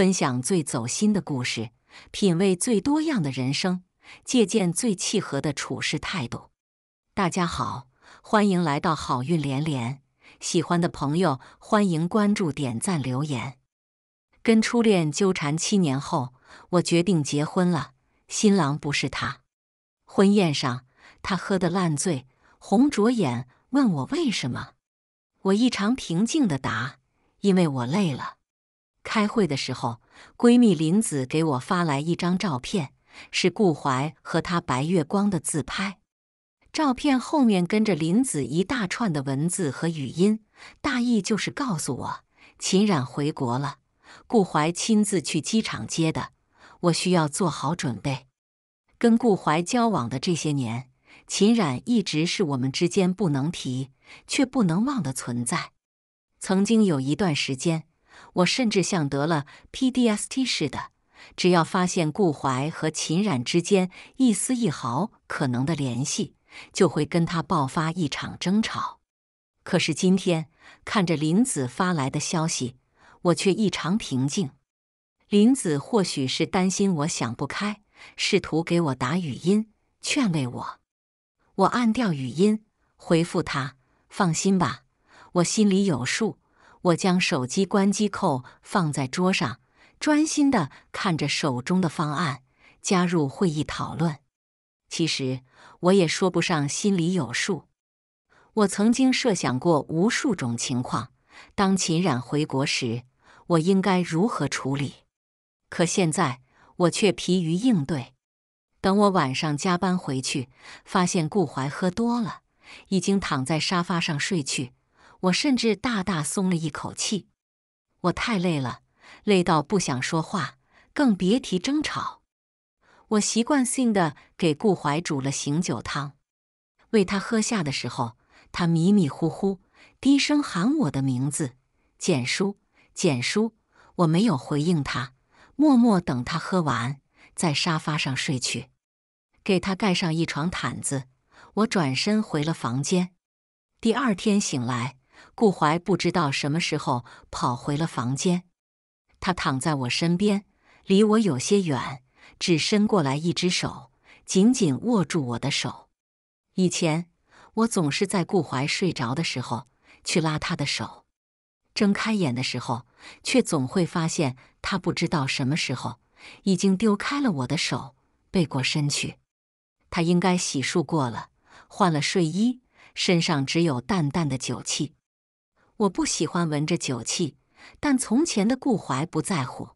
分享最走心的故事，品味最多样的人生，借鉴最契合的处事态度。大家好，欢迎来到好运连连。喜欢的朋友，欢迎关注、点赞、留言。跟初恋纠缠七年后，我决定结婚了。新郎不是他。婚宴上，他喝得烂醉，红着眼问我为什么。我异常平静的答：“因为我累了。”开会的时候，闺蜜林子给我发来一张照片，是顾怀和他白月光的自拍。照片后面跟着林子一大串的文字和语音，大意就是告诉我，秦冉回国了，顾怀亲自去机场接的。我需要做好准备。跟顾怀交往的这些年，秦冉一直是我们之间不能提却不能忘的存在。曾经有一段时间。我甚至像得了 PDST 似的，只要发现顾怀和秦冉之间一丝一毫可能的联系，就会跟他爆发一场争吵。可是今天看着林子发来的消息，我却异常平静。林子或许是担心我想不开，试图给我打语音劝慰我。我按掉语音，回复他：“放心吧，我心里有数。”我将手机关机扣放在桌上，专心的看着手中的方案，加入会议讨论。其实我也说不上心里有数。我曾经设想过无数种情况，当秦冉回国时，我应该如何处理？可现在我却疲于应对。等我晚上加班回去，发现顾怀喝多了，已经躺在沙发上睡去。我甚至大大松了一口气，我太累了，累到不想说话，更别提争吵。我习惯性的给顾怀煮了醒酒汤，喂他喝下的时候，他迷迷糊糊，低声喊我的名字：“简叔，简叔。”我没有回应他，默默等他喝完，在沙发上睡去，给他盖上一床毯子。我转身回了房间。第二天醒来。顾怀不知道什么时候跑回了房间，他躺在我身边，离我有些远，只伸过来一只手，紧紧握住我的手。以前我总是在顾怀睡着的时候去拉他的手，睁开眼的时候却总会发现他不知道什么时候已经丢开了我的手，背过身去。他应该洗漱过了，换了睡衣，身上只有淡淡的酒气。我不喜欢闻着酒气，但从前的顾怀不在乎。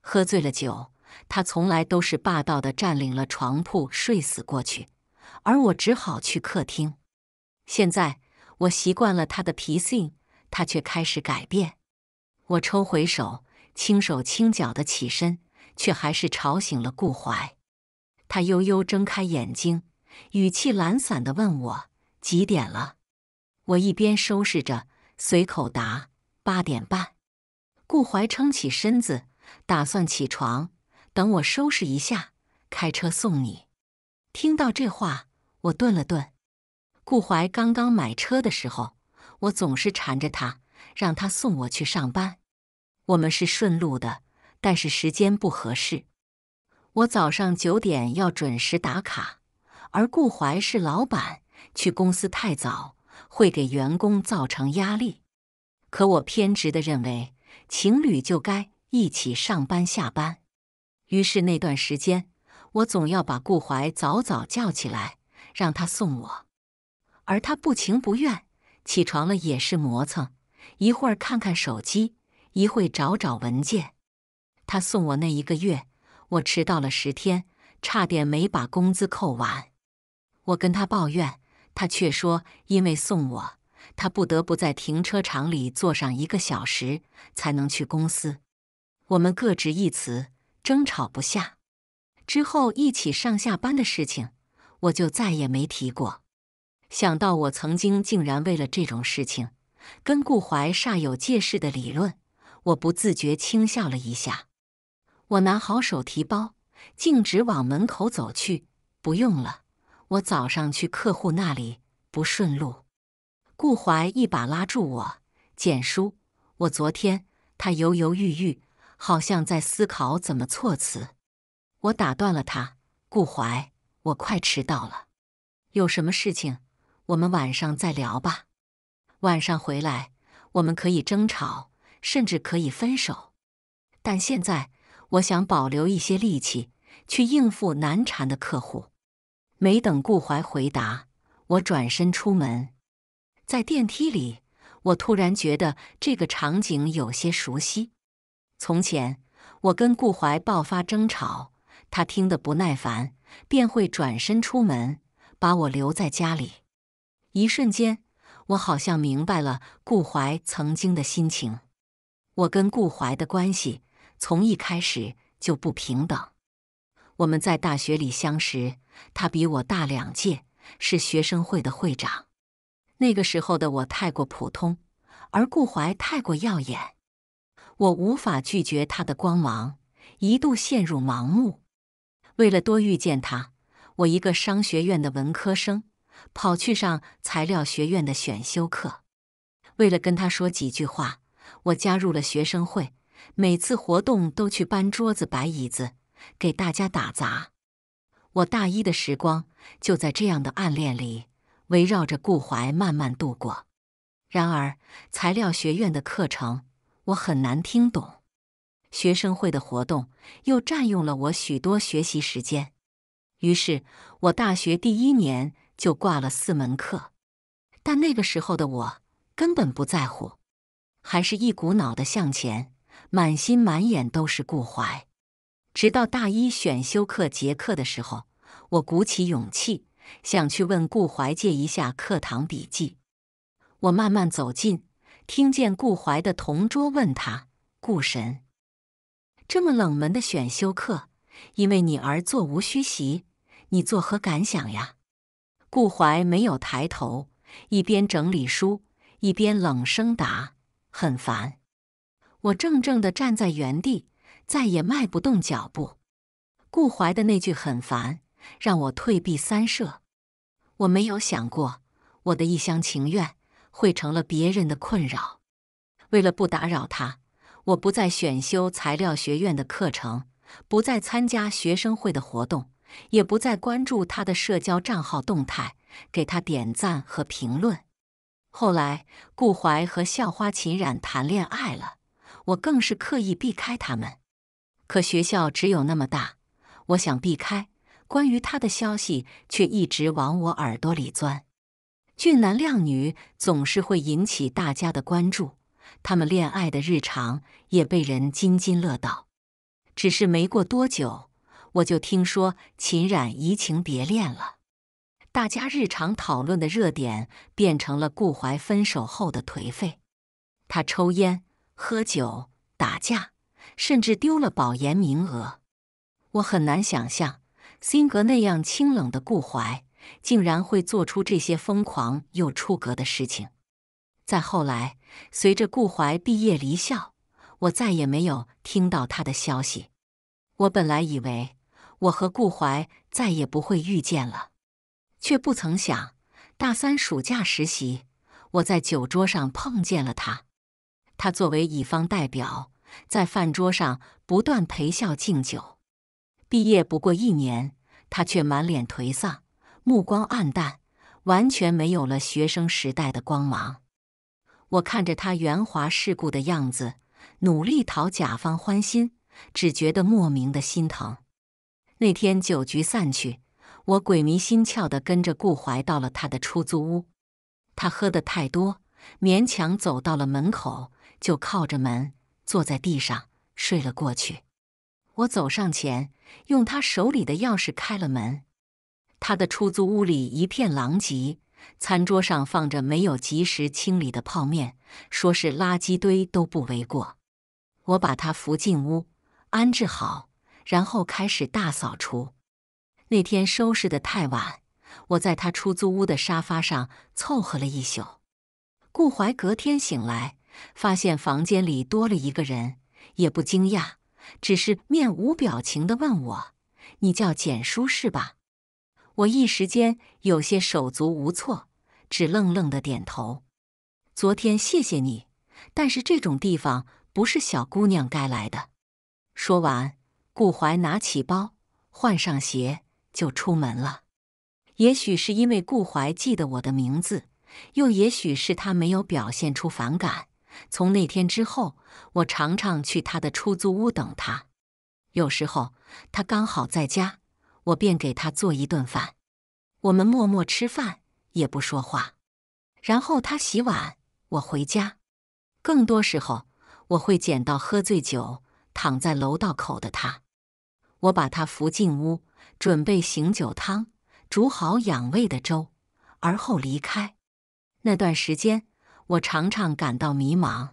喝醉了酒，他从来都是霸道的占领了床铺，睡死过去，而我只好去客厅。现在我习惯了他的脾性，他却开始改变。我抽回手，轻手轻脚的起身，却还是吵醒了顾怀。他悠悠睁开眼睛，语气懒散的问我几点了。我一边收拾着。随口答：“八点半。”顾怀撑起身子，打算起床。等我收拾一下，开车送你。听到这话，我顿了顿。顾怀刚刚买车的时候，我总是缠着他，让他送我去上班。我们是顺路的，但是时间不合适。我早上九点要准时打卡，而顾怀是老板，去公司太早。会给员工造成压力，可我偏执的认为，情侣就该一起上班下班。于是那段时间，我总要把顾怀早早叫起来，让他送我。而他不情不愿，起床了也是磨蹭，一会儿看看手机，一会找找文件。他送我那一个月，我迟到了十天，差点没把工资扣完。我跟他抱怨。他却说：“因为送我，他不得不在停车场里坐上一个小时才能去公司。”我们各执一词，争吵不下。之后一起上下班的事情，我就再也没提过。想到我曾经竟然为了这种事情跟顾怀煞有介事的理论，我不自觉轻笑了一下。我拿好手提包，径直往门口走去。“不用了。”我早上去客户那里不顺路，顾怀一把拉住我，简叔，我昨天他犹犹豫豫，好像在思考怎么措辞。我打断了他，顾怀，我快迟到了，有什么事情我们晚上再聊吧。晚上回来我们可以争吵，甚至可以分手，但现在我想保留一些力气去应付难缠的客户。没等顾怀回答，我转身出门。在电梯里，我突然觉得这个场景有些熟悉。从前，我跟顾怀爆发争吵，他听得不耐烦，便会转身出门，把我留在家里。一瞬间，我好像明白了顾怀曾经的心情。我跟顾怀的关系从一开始就不平等。我们在大学里相识。他比我大两届，是学生会的会长。那个时候的我太过普通，而顾怀太过耀眼，我无法拒绝他的光芒，一度陷入盲目。为了多遇见他，我一个商学院的文科生，跑去上材料学院的选修课。为了跟他说几句话，我加入了学生会，每次活动都去搬桌子、摆椅子，给大家打杂。我大一的时光就在这样的暗恋里，围绕着顾怀慢慢度过。然而，材料学院的课程我很难听懂，学生会的活动又占用了我许多学习时间。于是我大学第一年就挂了四门课。但那个时候的我根本不在乎，还是一股脑的向前，满心满眼都是顾怀。直到大一选修课结课的时候，我鼓起勇气想去问顾怀借一下课堂笔记。我慢慢走近，听见顾怀的同桌问他：“顾神，这么冷门的选修课，因为你而座无虚席，你作何感想呀？”顾怀没有抬头，一边整理书，一边冷声答：“很烦。”我怔怔的站在原地。再也迈不动脚步。顾怀的那句很烦，让我退避三舍。我没有想过，我的一厢情愿会成了别人的困扰。为了不打扰他，我不再选修材料学院的课程，不再参加学生会的活动，也不再关注他的社交账号动态，给他点赞和评论。后来，顾怀和校花秦冉谈恋爱了，我更是刻意避开他们。可学校只有那么大，我想避开关于他的消息，却一直往我耳朵里钻。俊男靓女总是会引起大家的关注，他们恋爱的日常也被人津津乐道。只是没过多久，我就听说秦冉移情别恋了，大家日常讨论的热点变成了顾怀分手后的颓废。他抽烟、喝酒、打架。甚至丢了保研名额，我很难想象，辛格那样清冷的顾怀，竟然会做出这些疯狂又出格的事情。再后来，随着顾怀毕业离校，我再也没有听到他的消息。我本来以为我和顾怀再也不会遇见了，却不曾想，大三暑假实习，我在酒桌上碰见了他。他作为乙方代表。在饭桌上不断陪笑敬酒，毕业不过一年，他却满脸颓丧，目光暗淡，完全没有了学生时代的光芒。我看着他圆滑世故的样子，努力讨甲方欢心，只觉得莫名的心疼。那天酒局散去，我鬼迷心窍地跟着顾怀到了他的出租屋。他喝得太多，勉强走到了门口，就靠着门。坐在地上睡了过去。我走上前，用他手里的钥匙开了门。他的出租屋里一片狼藉，餐桌上放着没有及时清理的泡面，说是垃圾堆都不为过。我把他扶进屋，安置好，然后开始大扫除。那天收拾的太晚，我在他出租屋的沙发上凑合了一宿。顾怀隔天醒来。发现房间里多了一个人，也不惊讶，只是面无表情的问我：“你叫简叔是吧？”我一时间有些手足无措，只愣愣的点头。昨天谢谢你，但是这种地方不是小姑娘该来的。说完，顾怀拿起包，换上鞋就出门了。也许是因为顾怀记得我的名字，又也许是他没有表现出反感。从那天之后，我常常去他的出租屋等他。有时候他刚好在家，我便给他做一顿饭。我们默默吃饭，也不说话。然后他洗碗，我回家。更多时候，我会捡到喝醉酒躺在楼道口的他。我把他扶进屋，准备醒酒汤，煮好养胃的粥，而后离开。那段时间。我常常感到迷茫，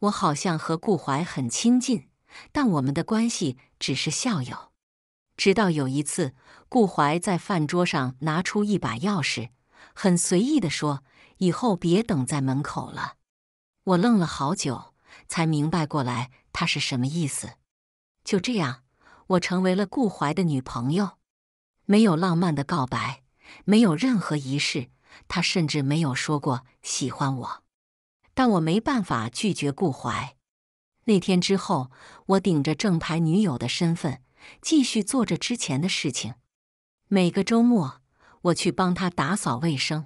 我好像和顾怀很亲近，但我们的关系只是校友。直到有一次，顾怀在饭桌上拿出一把钥匙，很随意的说：“以后别等在门口了。”我愣了好久，才明白过来他是什么意思。就这样，我成为了顾怀的女朋友，没有浪漫的告白，没有任何仪式。他甚至没有说过喜欢我，但我没办法拒绝顾怀。那天之后，我顶着正牌女友的身份，继续做着之前的事情。每个周末，我去帮他打扫卫生；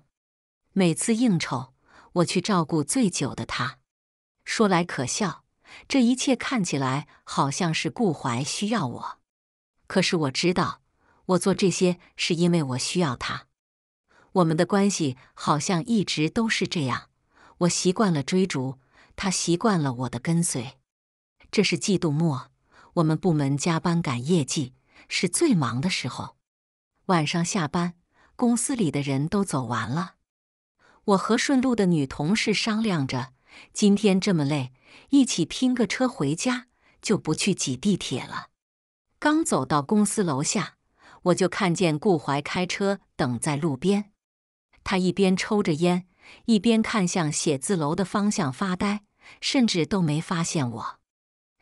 每次应酬，我去照顾醉酒的他。说来可笑，这一切看起来好像是顾怀需要我，可是我知道，我做这些是因为我需要他。我们的关系好像一直都是这样，我习惯了追逐，他习惯了我的跟随。这是季度末，我们部门加班赶业绩是最忙的时候。晚上下班，公司里的人都走完了，我和顺路的女同事商量着，今天这么累，一起拼个车回家，就不去挤地铁了。刚走到公司楼下，我就看见顾怀开车等在路边。他一边抽着烟，一边看向写字楼的方向发呆，甚至都没发现我。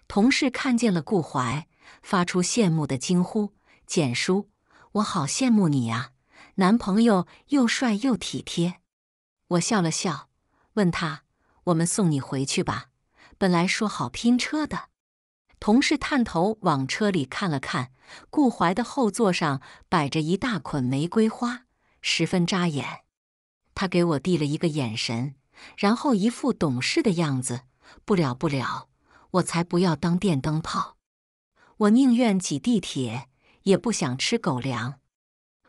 同事看见了顾怀，发出羡慕的惊呼：“简叔，我好羡慕你呀，男朋友又帅又体贴。”我笑了笑，问他：“我们送你回去吧？本来说好拼车的。”同事探头往车里看了看，顾怀的后座上摆着一大捆玫瑰花，十分扎眼。他给我递了一个眼神，然后一副懂事的样子。不了，不了，我才不要当电灯泡，我宁愿挤地铁，也不想吃狗粮。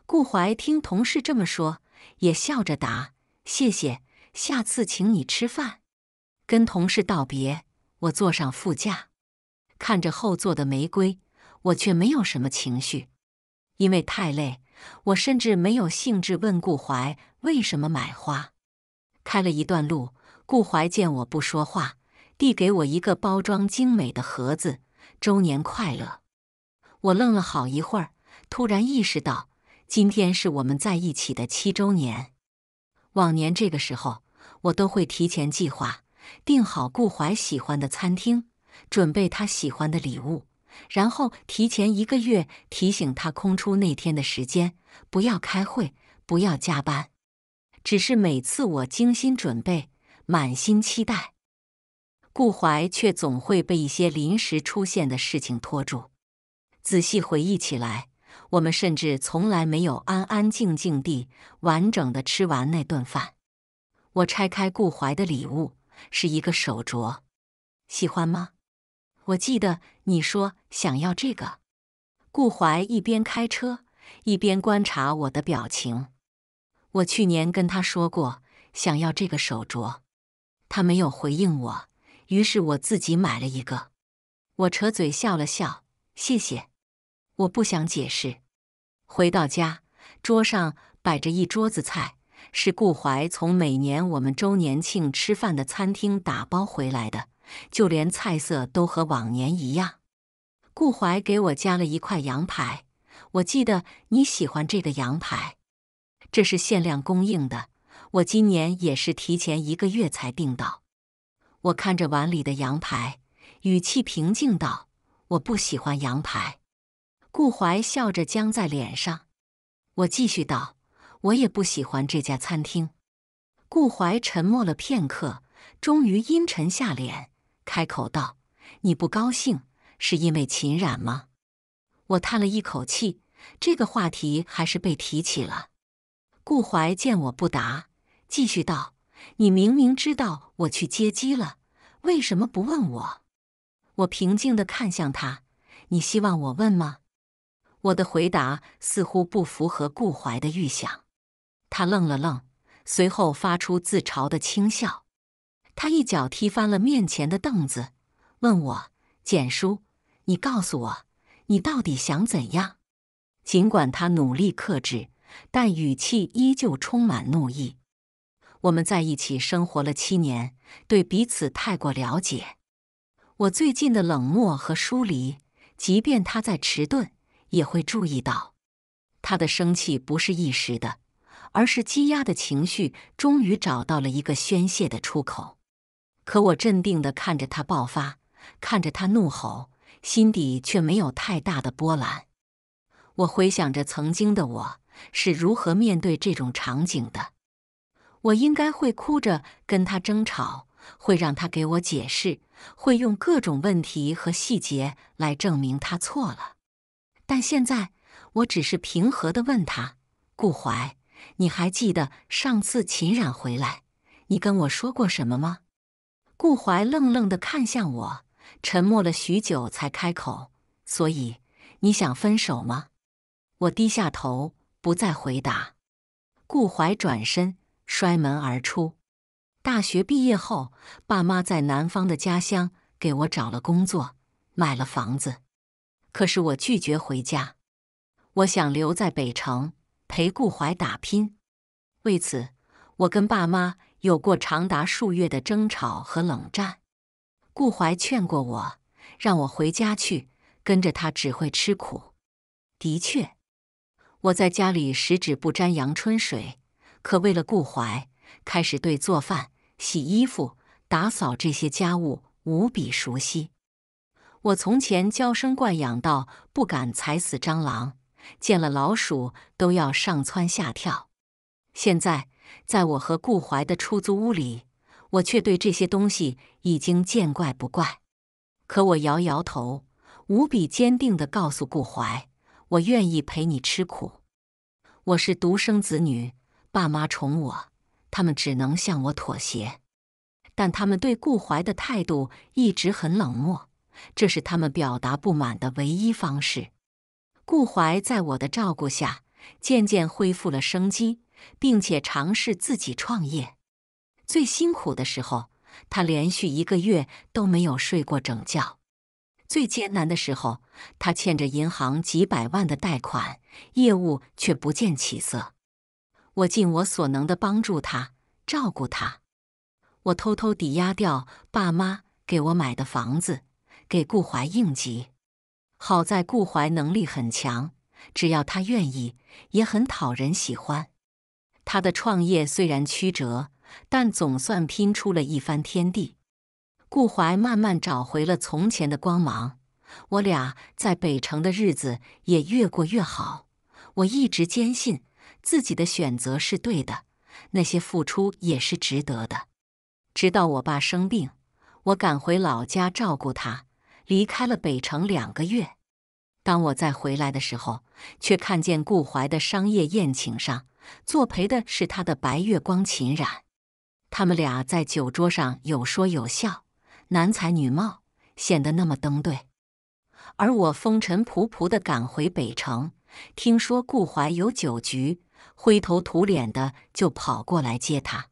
顾怀听同事这么说，也笑着答：“谢谢，下次请你吃饭。”跟同事道别，我坐上副驾，看着后座的玫瑰，我却没有什么情绪，因为太累，我甚至没有兴致问顾怀。为什么买花？开了一段路，顾怀见我不说话，递给我一个包装精美的盒子：“周年快乐。”我愣了好一会儿，突然意识到今天是我们在一起的七周年。往年这个时候，我都会提前计划，订好顾怀喜欢的餐厅，准备他喜欢的礼物，然后提前一个月提醒他空出那天的时间，不要开会，不要加班。只是每次我精心准备，满心期待，顾怀却总会被一些临时出现的事情拖住。仔细回忆起来，我们甚至从来没有安安静静地、完整的吃完那顿饭。我拆开顾怀的礼物，是一个手镯，喜欢吗？我记得你说想要这个。顾怀一边开车一边观察我的表情。我去年跟他说过想要这个手镯，他没有回应我，于是我自己买了一个。我扯嘴笑了笑，谢谢。我不想解释。回到家，桌上摆着一桌子菜，是顾怀从每年我们周年庆吃饭的餐厅打包回来的，就连菜色都和往年一样。顾怀给我加了一块羊排，我记得你喜欢这个羊排。这是限量供应的，我今年也是提前一个月才订到。我看着碗里的羊排，语气平静道：“我不喜欢羊排。”顾怀笑着僵在脸上。我继续道：“我也不喜欢这家餐厅。”顾怀沉默了片刻，终于阴沉下脸，开口道：“你不高兴是因为秦冉吗？”我叹了一口气，这个话题还是被提起了。顾怀见我不答，继续道：“你明明知道我去接机了，为什么不问我？”我平静的看向他：“你希望我问吗？”我的回答似乎不符合顾怀的预想，他愣了愣，随后发出自嘲的轻笑。他一脚踢翻了面前的凳子，问我：“简叔，你告诉我，你到底想怎样？”尽管他努力克制。但语气依旧充满怒意。我们在一起生活了七年，对彼此太过了解。我最近的冷漠和疏离，即便他再迟钝，也会注意到。他的生气不是一时的，而是积压的情绪终于找到了一个宣泄的出口。可我镇定的看着他爆发，看着他怒吼，心底却没有太大的波澜。我回想着曾经的我。是如何面对这种场景的？我应该会哭着跟他争吵，会让他给我解释，会用各种问题和细节来证明他错了。但现在，我只是平和地问他：“顾怀，你还记得上次秦冉回来，你跟我说过什么吗？”顾怀愣愣地看向我，沉默了许久，才开口：“所以你想分手吗？”我低下头。不再回答，顾怀转身摔门而出。大学毕业后，爸妈在南方的家乡给我找了工作，买了房子。可是我拒绝回家，我想留在北城陪顾怀打拼。为此，我跟爸妈有过长达数月的争吵和冷战。顾怀劝过我，让我回家去，跟着他只会吃苦。的确。我在家里十指不沾阳春水，可为了顾怀，开始对做饭、洗衣服、打扫这些家务无比熟悉。我从前娇生惯养到不敢踩死蟑螂，见了老鼠都要上蹿下跳，现在在我和顾怀的出租屋里，我却对这些东西已经见怪不怪。可我摇摇头，无比坚定地告诉顾怀。我愿意陪你吃苦。我是独生子女，爸妈宠我，他们只能向我妥协。但他们对顾怀的态度一直很冷漠，这是他们表达不满的唯一方式。顾怀在我的照顾下，渐渐恢复了生机，并且尝试自己创业。最辛苦的时候，他连续一个月都没有睡过整觉。最艰难的时候，他欠着银行几百万的贷款，业务却不见起色。我尽我所能的帮助他，照顾他。我偷偷抵押掉爸妈给我买的房子，给顾怀应急。好在顾怀能力很强，只要他愿意，也很讨人喜欢。他的创业虽然曲折，但总算拼出了一番天地。顾怀慢慢找回了从前的光芒，我俩在北城的日子也越过越好。我一直坚信自己的选择是对的，那些付出也是值得的。直到我爸生病，我赶回老家照顾他，离开了北城两个月。当我再回来的时候，却看见顾怀的商业宴请上，作陪的是他的白月光秦冉，他们俩在酒桌上有说有笑。男才女貌，显得那么登对。而我风尘仆仆的赶回北城，听说顾怀有酒局，灰头土脸的就跑过来接他。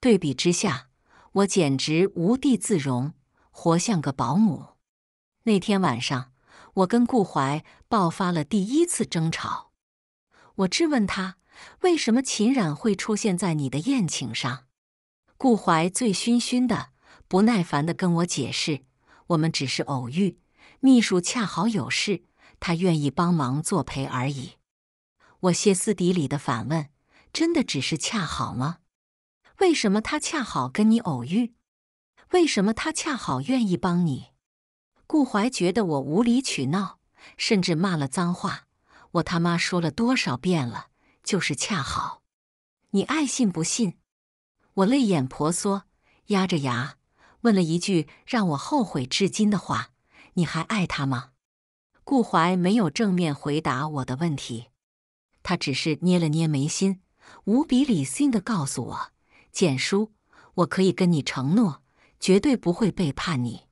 对比之下，我简直无地自容，活像个保姆。那天晚上，我跟顾怀爆发了第一次争吵。我质问他，为什么秦冉会出现在你的宴请上？顾怀醉醺醺的。不耐烦的跟我解释：“我们只是偶遇，秘书恰好有事，他愿意帮忙作陪而已。”我歇斯底里的反问：“真的只是恰好吗？为什么他恰好跟你偶遇？为什么他恰好愿意帮你？”顾怀觉得我无理取闹，甚至骂了脏话：“我他妈说了多少遍了，就是恰好，你爱信不信。”我泪眼婆娑，压着牙。问了一句让我后悔至今的话：“你还爱他吗？”顾怀没有正面回答我的问题，他只是捏了捏眉心，无比理性的告诉我：“简叔，我可以跟你承诺，绝对不会背叛你。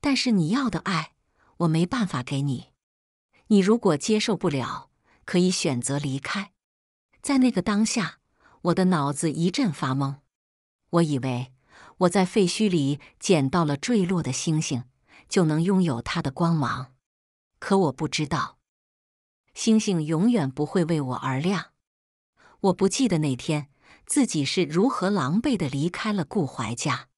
但是你要的爱，我没办法给你。你如果接受不了，可以选择离开。”在那个当下，我的脑子一阵发懵，我以为。我在废墟里捡到了坠落的星星，就能拥有它的光芒。可我不知道，星星永远不会为我而亮。我不记得那天自己是如何狼狈的离开了顾怀家。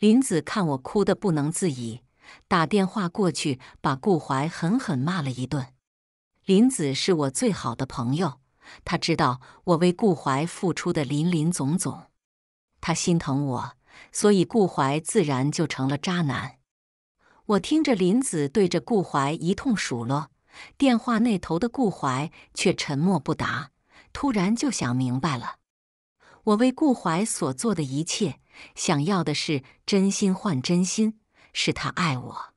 林子看我哭得不能自已，打电话过去把顾怀狠狠骂了一顿。林子是我最好的朋友，他知道我为顾怀付出的林林总总，他心疼我。所以顾怀自然就成了渣男。我听着林子对着顾怀一通数落，电话那头的顾怀却沉默不答。突然就想明白了，我为顾怀所做的一切，想要的是真心换真心，是他爱我。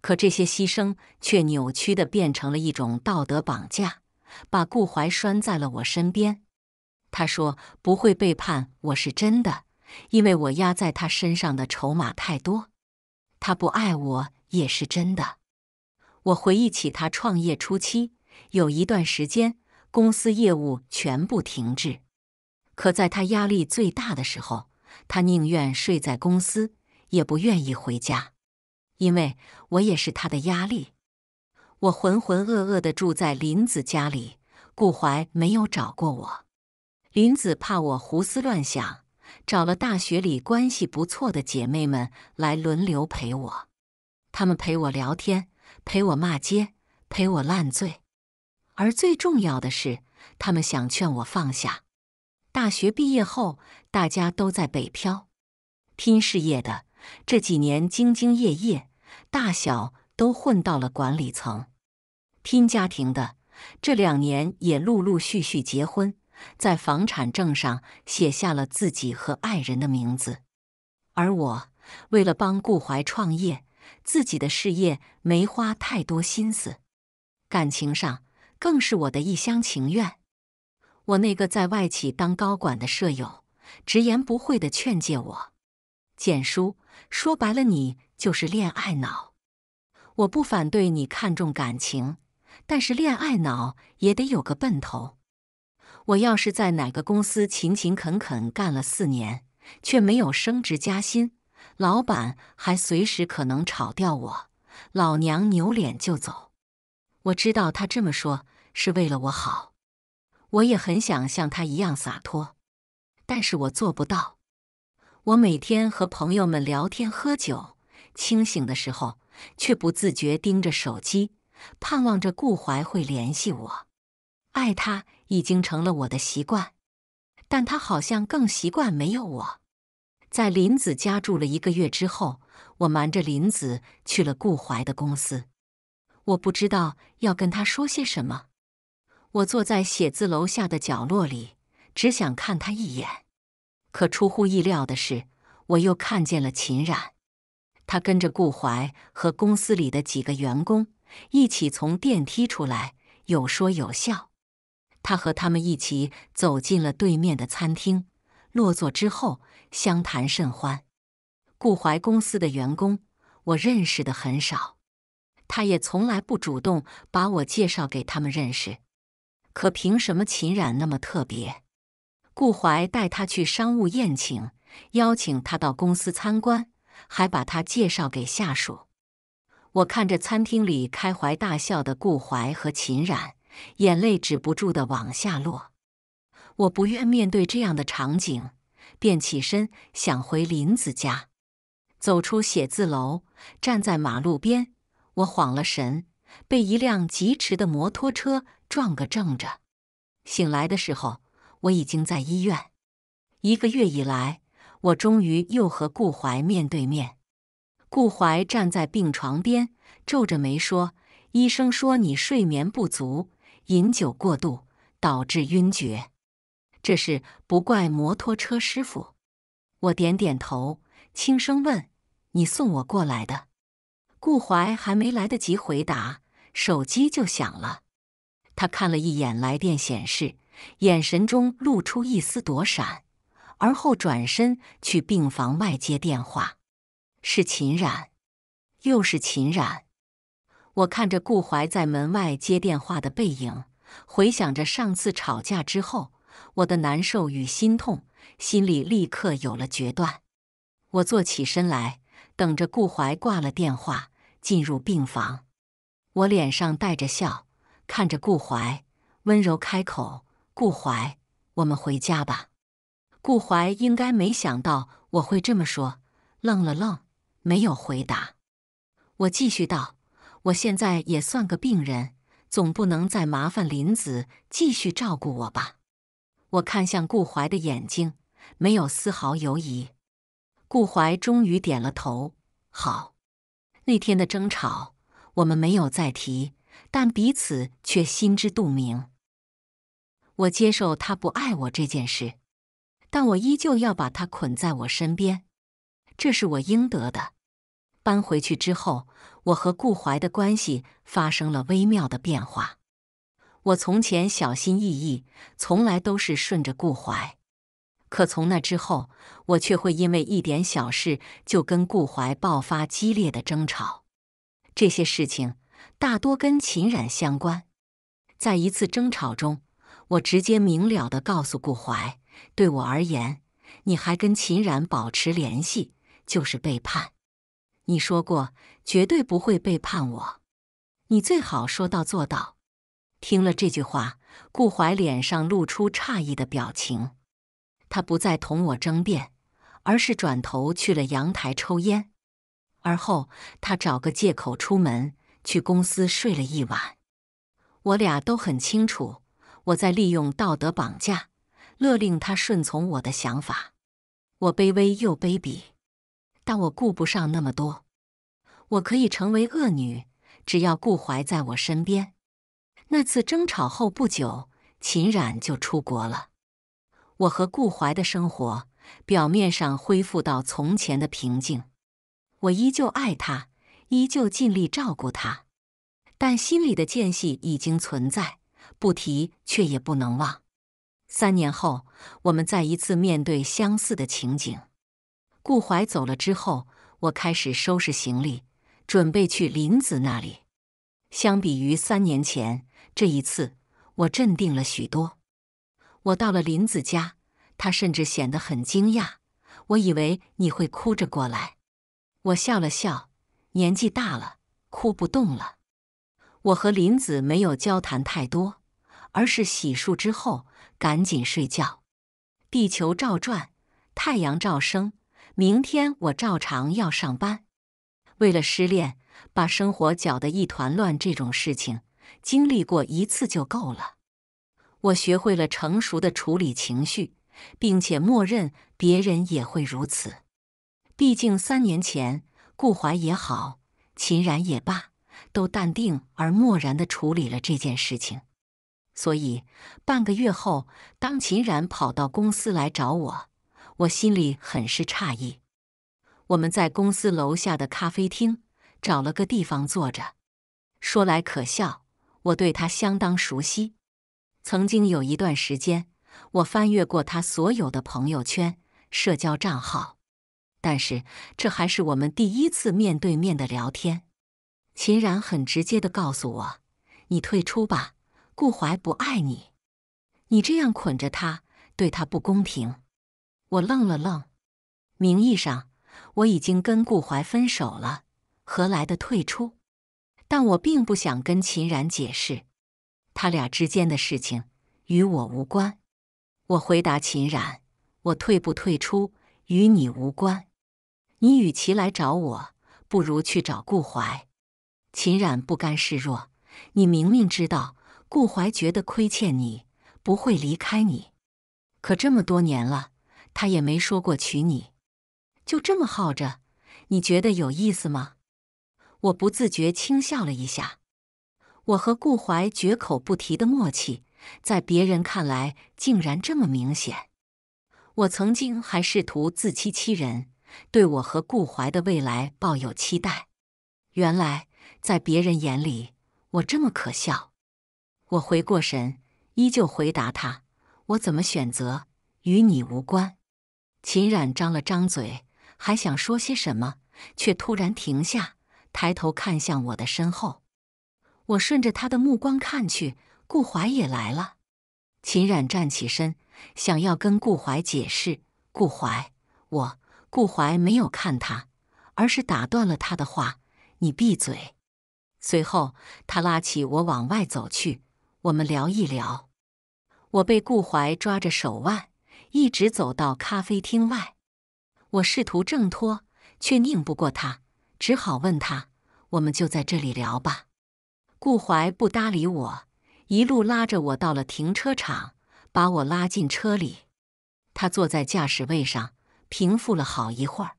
可这些牺牲却扭曲的变成了一种道德绑架，把顾怀拴在了我身边。他说不会背叛我是真的。因为我压在他身上的筹码太多，他不爱我也是真的。我回忆起他创业初期有一段时间，公司业务全部停滞。可在他压力最大的时候，他宁愿睡在公司，也不愿意回家。因为我也是他的压力。我浑浑噩噩的住在林子家里，顾怀没有找过我。林子怕我胡思乱想。找了大学里关系不错的姐妹们来轮流陪我，她们陪我聊天，陪我骂街，陪我烂醉。而最重要的是，她们想劝我放下。大学毕业后，大家都在北漂，拼事业的这几年兢兢业业，大小都混到了管理层；拼家庭的这两年也陆陆续续结婚。在房产证上写下了自己和爱人的名字，而我为了帮顾怀创业，自己的事业没花太多心思，感情上更是我的一厢情愿。我那个在外企当高管的舍友，直言不讳的劝诫我：“简叔，说白了，你就是恋爱脑。我不反对你看重感情，但是恋爱脑也得有个奔头。”我要是在哪个公司勤勤恳恳干了四年，却没有升职加薪，老板还随时可能炒掉我，老娘扭脸就走。我知道他这么说是为了我好，我也很想像他一样洒脱，但是我做不到。我每天和朋友们聊天喝酒，清醒的时候却不自觉盯着手机，盼望着顾怀会联系我，爱他。已经成了我的习惯，但他好像更习惯没有我。在林子家住了一个月之后，我瞒着林子去了顾怀的公司。我不知道要跟他说些什么。我坐在写字楼下的角落里，只想看他一眼。可出乎意料的是，我又看见了秦冉。他跟着顾怀和公司里的几个员工一起从电梯出来，有说有笑。他和他们一起走进了对面的餐厅，落座之后相谈甚欢。顾怀公司的员工，我认识的很少，他也从来不主动把我介绍给他们认识。可凭什么秦冉那么特别？顾怀带他去商务宴请，邀请他到公司参观，还把他介绍给下属。我看着餐厅里开怀大笑的顾怀和秦冉。眼泪止不住的往下落，我不愿面对这样的场景，便起身想回林子家。走出写字楼，站在马路边，我晃了神，被一辆疾驰的摩托车撞个正着。醒来的时候，我已经在医院。一个月以来，我终于又和顾怀面对面。顾怀站在病床边，皱着眉说：“医生说你睡眠不足。”饮酒过度导致晕厥，这是不怪摩托车师傅。我点点头，轻声问：“你送我过来的？”顾怀还没来得及回答，手机就响了。他看了一眼来电显示，眼神中露出一丝躲闪，而后转身去病房外接电话。是秦冉，又是秦冉。我看着顾怀在门外接电话的背影，回想着上次吵架之后我的难受与心痛，心里立刻有了决断。我坐起身来，等着顾怀挂了电话进入病房。我脸上带着笑，看着顾怀，温柔开口：“顾怀，我们回家吧。”顾怀应该没想到我会这么说，愣了愣，没有回答。我继续道。我现在也算个病人，总不能再麻烦林子继续照顾我吧。我看向顾怀的眼睛，没有丝毫犹疑。顾怀终于点了头。好，那天的争吵我们没有再提，但彼此却心知肚明。我接受他不爱我这件事，但我依旧要把他捆在我身边，这是我应得的。搬回去之后，我和顾怀的关系发生了微妙的变化。我从前小心翼翼，从来都是顺着顾怀，可从那之后，我却会因为一点小事就跟顾怀爆发激烈的争吵。这些事情大多跟秦冉相关。在一次争吵中，我直接明了地告诉顾怀：“对我而言，你还跟秦冉保持联系就是背叛。”你说过绝对不会背叛我，你最好说到做到。听了这句话，顾怀脸上露出诧异的表情。他不再同我争辩，而是转头去了阳台抽烟。而后，他找个借口出门，去公司睡了一晚。我俩都很清楚，我在利用道德绑架，勒令他顺从我的想法。我卑微又卑鄙。但我顾不上那么多，我可以成为恶女，只要顾怀在我身边。那次争吵后不久，秦冉就出国了。我和顾怀的生活表面上恢复到从前的平静，我依旧爱他，依旧尽力照顾他，但心里的间隙已经存在，不提却也不能忘。三年后，我们再一次面对相似的情景。顾怀走了之后，我开始收拾行李，准备去林子那里。相比于三年前，这一次我镇定了许多。我到了林子家，他甚至显得很惊讶。我以为你会哭着过来，我笑了笑。年纪大了，哭不动了。我和林子没有交谈太多，而是洗漱之后赶紧睡觉。地球照转，太阳照升。明天我照常要上班。为了失恋把生活搅得一团乱这种事情，经历过一次就够了。我学会了成熟的处理情绪，并且默认别人也会如此。毕竟三年前，顾怀也好，秦然也罢，都淡定而漠然的处理了这件事情。所以半个月后，当秦然跑到公司来找我。我心里很是诧异。我们在公司楼下的咖啡厅找了个地方坐着。说来可笑，我对他相当熟悉。曾经有一段时间，我翻阅过他所有的朋友圈、社交账号。但是这还是我们第一次面对面的聊天。秦然很直接的告诉我：“你退出吧，顾怀不爱你，你这样捆着他，对他不公平。”我愣了愣，名义上我已经跟顾怀分手了，何来的退出？但我并不想跟秦冉解释他俩之间的事情与我无关。我回答秦冉：“我退不退出与你无关，你与其来找我，不如去找顾怀。”秦冉不甘示弱：“你明明知道顾怀觉得亏欠你，不会离开你，可这么多年了。”他也没说过娶你，就这么耗着，你觉得有意思吗？我不自觉轻笑了一下。我和顾怀绝口不提的默契，在别人看来竟然这么明显。我曾经还试图自欺欺人，对我和顾怀的未来抱有期待。原来在别人眼里，我这么可笑。我回过神，依旧回答他：“我怎么选择，与你无关。”秦冉张了张嘴，还想说些什么，却突然停下，抬头看向我的身后。我顺着他的目光看去，顾怀也来了。秦冉站起身，想要跟顾怀解释：“顾怀，我……”顾怀没有看他，而是打断了他的话：“你闭嘴。”随后，他拉起我往外走去：“我们聊一聊。”我被顾怀抓着手腕。一直走到咖啡厅外，我试图挣脱，却拧不过他，只好问他：“我们就在这里聊吧。”顾怀不搭理我，一路拉着我到了停车场，把我拉进车里。他坐在驾驶位上，平复了好一会儿。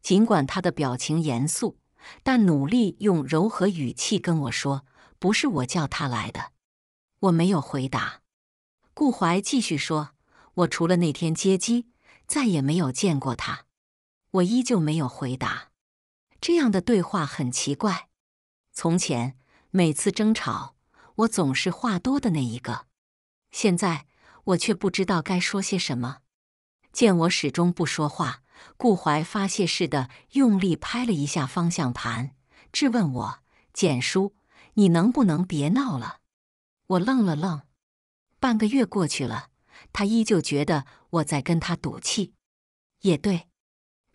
尽管他的表情严肃，但努力用柔和语气跟我说：“不是我叫他来的。”我没有回答。顾怀继续说。我除了那天接机，再也没有见过他。我依旧没有回答。这样的对话很奇怪。从前每次争吵，我总是话多的那一个，现在我却不知道该说些什么。见我始终不说话，顾怀发泄似的用力拍了一下方向盘，质问我：“简叔，你能不能别闹了？”我愣了愣。半个月过去了。他依旧觉得我在跟他赌气，也对。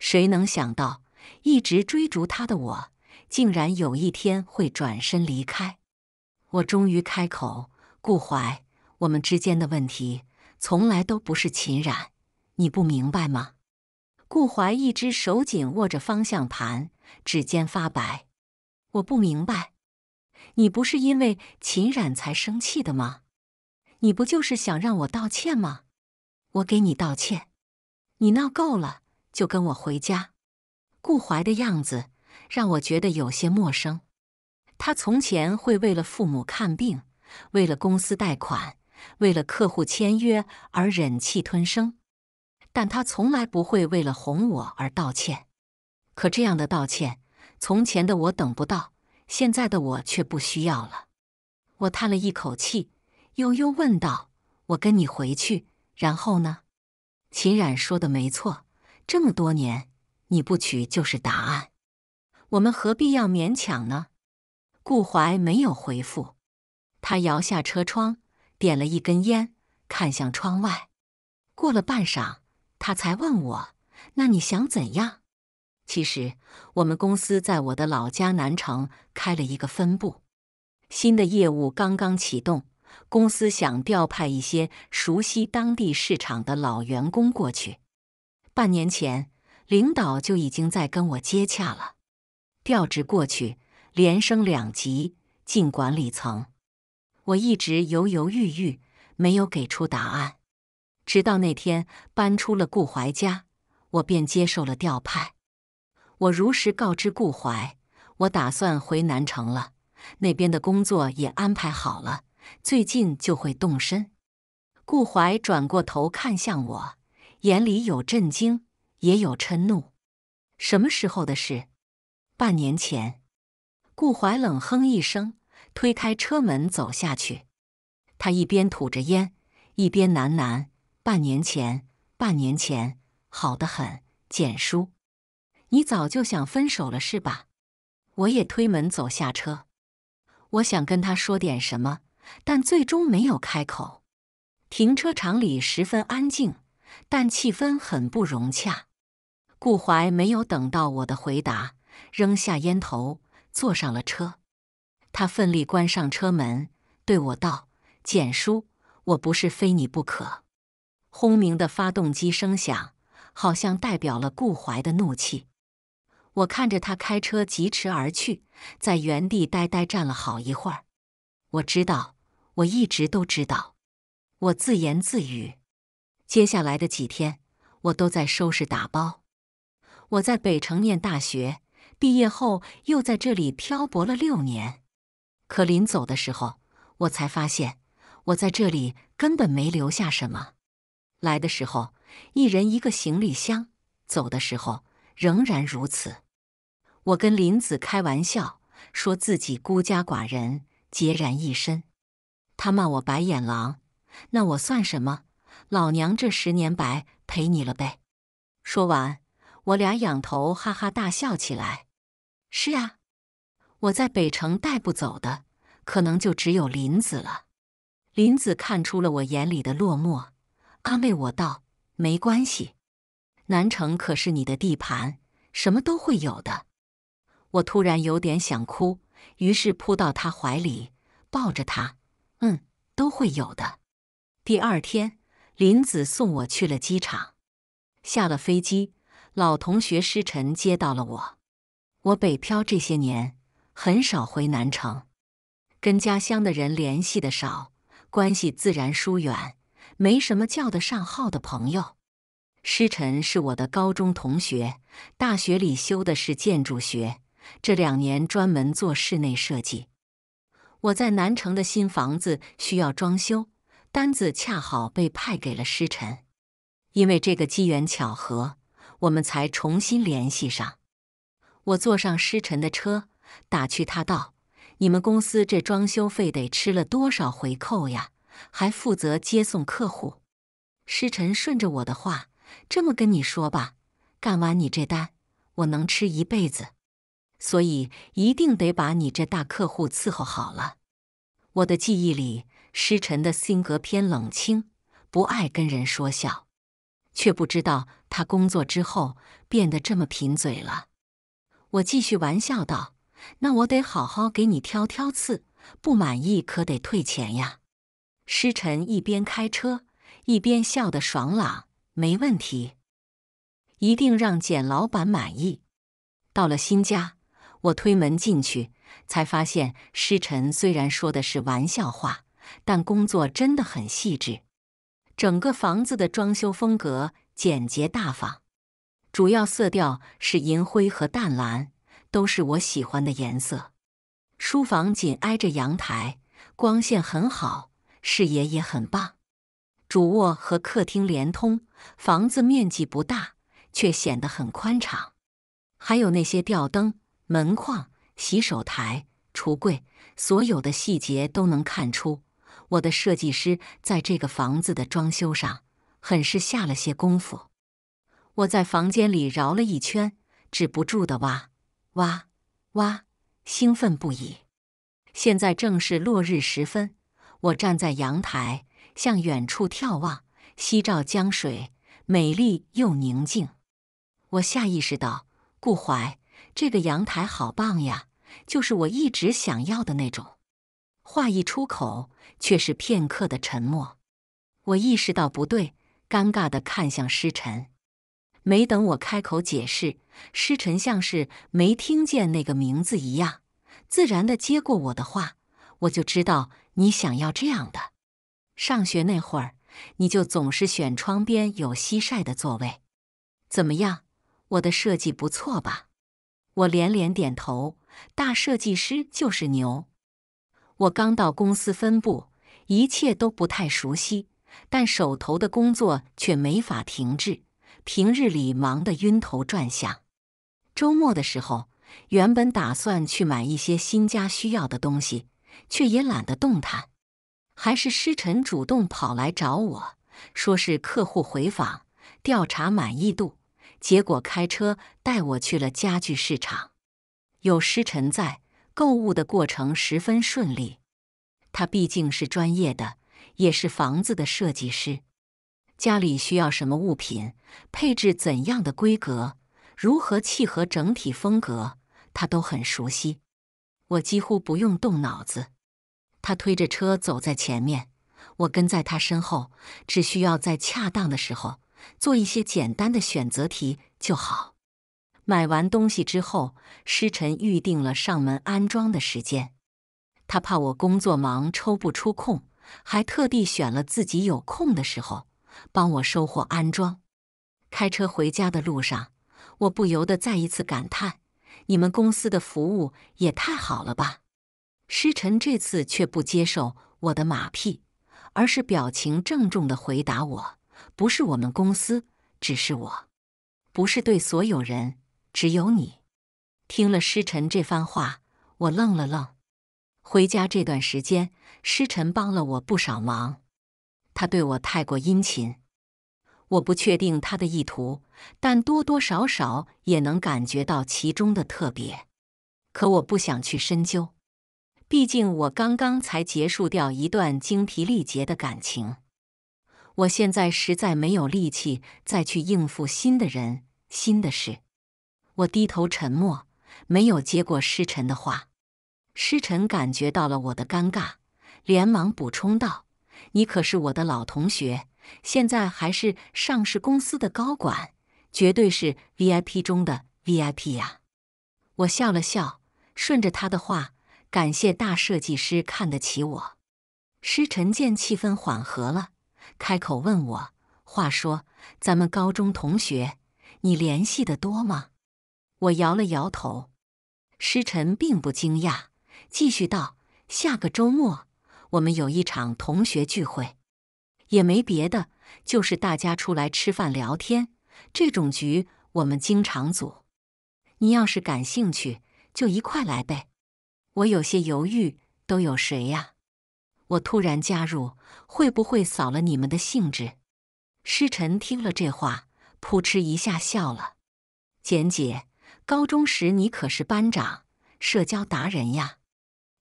谁能想到，一直追逐他的我，竟然有一天会转身离开？我终于开口：“顾怀，我们之间的问题，从来都不是秦冉，你不明白吗？”顾怀一只手紧握着方向盘，指尖发白。我不明白，你不是因为秦冉才生气的吗？你不就是想让我道歉吗？我给你道歉。你闹够了，就跟我回家。顾怀的样子让我觉得有些陌生。他从前会为了父母看病，为了公司贷款，为了客户签约而忍气吞声，但他从来不会为了哄我而道歉。可这样的道歉，从前的我等不到，现在的我却不需要了。我叹了一口气。悠悠问道：“我跟你回去，然后呢？”秦冉说的没错，这么多年你不娶就是答案，我们何必要勉强呢？顾怀没有回复，他摇下车窗，点了一根烟，看向窗外。过了半晌，他才问我：“那你想怎样？”其实，我们公司在我的老家南城开了一个分部，新的业务刚刚启动。公司想调派一些熟悉当地市场的老员工过去。半年前，领导就已经在跟我接洽了，调职过去，连升两级，进管理层。我一直犹犹豫豫，没有给出答案。直到那天搬出了顾怀家，我便接受了调派。我如实告知顾怀，我打算回南城了，那边的工作也安排好了。最近就会动身。顾怀转过头看向我，眼里有震惊，也有嗔怒。什么时候的事？半年前。顾怀冷哼一声，推开车门走下去。他一边吐着烟，一边喃喃：“半年前，半年前，好得很，简叔，你早就想分手了是吧？”我也推门走下车，我想跟他说点什么。但最终没有开口。停车场里十分安静，但气氛很不融洽。顾怀没有等到我的回答，扔下烟头，坐上了车。他奋力关上车门，对我道：“简叔，我不是非你不可。”轰鸣的发动机声响，好像代表了顾怀的怒气。我看着他开车疾驰而去，在原地呆呆站了好一会儿。我知道。我一直都知道，我自言自语。接下来的几天，我都在收拾打包。我在北城念大学，毕业后又在这里漂泊了六年。可临走的时候，我才发现，我在这里根本没留下什么。来的时候，一人一个行李箱；走的时候，仍然如此。我跟林子开玩笑，说自己孤家寡人，孑然一身。他骂我白眼狼，那我算什么？老娘这十年白陪你了呗！说完，我俩仰头哈哈大笑起来。是啊，我在北城带不走的，可能就只有林子了。林子看出了我眼里的落寞，安慰我道：“没关系，南城可是你的地盘，什么都会有的。”我突然有点想哭，于是扑到他怀里，抱着他。嗯，都会有的。第二天，林子送我去了机场。下了飞机，老同学施晨接到了我。我北漂这些年，很少回南城，跟家乡的人联系的少，关系自然疏远，没什么叫得上号的朋友。施晨是我的高中同学，大学里修的是建筑学，这两年专门做室内设计。我在南城的新房子需要装修，单子恰好被派给了施晨。因为这个机缘巧合，我们才重新联系上。我坐上施晨的车，打趣他道：“你们公司这装修费得吃了多少回扣呀？还负责接送客户。”施晨顺着我的话，这么跟你说吧：“干完你这单，我能吃一辈子。”所以一定得把你这大客户伺候好了。我的记忆里，师晨的性格偏冷清，不爱跟人说笑，却不知道他工作之后变得这么贫嘴了。我继续玩笑道：“那我得好好给你挑挑刺，不满意可得退钱呀。”师晨一边开车一边笑得爽朗：“没问题，一定让简老板满意。”到了新家。我推门进去，才发现师臣虽然说的是玩笑话，但工作真的很细致。整个房子的装修风格简洁大方，主要色调是银灰和淡蓝，都是我喜欢的颜色。书房紧挨着阳台，光线很好，视野也很棒。主卧和客厅连通，房子面积不大，却显得很宽敞。还有那些吊灯。门框、洗手台、橱柜，所有的细节都能看出，我的设计师在这个房子的装修上很是下了些功夫。我在房间里绕了一圈，止不住的挖挖挖，兴奋不已。现在正是落日时分，我站在阳台向远处眺望，夕照江水，美丽又宁静。我下意识到，顾怀。这个阳台好棒呀，就是我一直想要的那种。话一出口，却是片刻的沉默。我意识到不对，尴尬的看向师晨。没等我开口解释，师晨像是没听见那个名字一样，自然的接过我的话。我就知道你想要这样的。上学那会儿，你就总是选窗边有西晒的座位。怎么样？我的设计不错吧？我连连点头，大设计师就是牛。我刚到公司分部，一切都不太熟悉，但手头的工作却没法停滞。平日里忙得晕头转向，周末的时候，原本打算去买一些新家需要的东西，却也懒得动弹。还是师晨主动跑来找我，说是客户回访，调查满意度。结果开车带我去了家具市场，有师臣在，购物的过程十分顺利。他毕竟是专业的，也是房子的设计师，家里需要什么物品，配置怎样的规格，如何契合整体风格，他都很熟悉。我几乎不用动脑子，他推着车走在前面，我跟在他身后，只需要在恰当的时候。做一些简单的选择题就好。买完东西之后，师晨预定了上门安装的时间。他怕我工作忙抽不出空，还特地选了自己有空的时候帮我收货安装。开车回家的路上，我不由得再一次感叹：你们公司的服务也太好了吧！师晨这次却不接受我的马屁，而是表情郑重地回答我。不是我们公司，只是我，不是对所有人，只有你。听了师晨这番话，我愣了愣。回家这段时间，师晨帮了我不少忙，他对我太过殷勤，我不确定他的意图，但多多少少也能感觉到其中的特别。可我不想去深究，毕竟我刚刚才结束掉一段精疲力竭的感情。我现在实在没有力气再去应付新的人、新的事，我低头沉默，没有接过诗晨的话。诗晨感觉到了我的尴尬，连忙补充道：“你可是我的老同学，现在还是上市公司的高管，绝对是 VIP 中的 VIP 呀。”我笑了笑，顺着他的话，感谢大设计师看得起我。诗晨见气氛缓和了。开口问我：“话说，咱们高中同学，你联系的多吗？”我摇了摇头。师晨并不惊讶，继续道：“下个周末我们有一场同学聚会，也没别的，就是大家出来吃饭聊天。这种局我们经常组，你要是感兴趣，就一块来呗。”我有些犹豫：“都有谁呀？”我突然加入，会不会扫了你们的兴致？师晨听了这话，扑哧一下笑了。简姐，高中时你可是班长，社交达人呀，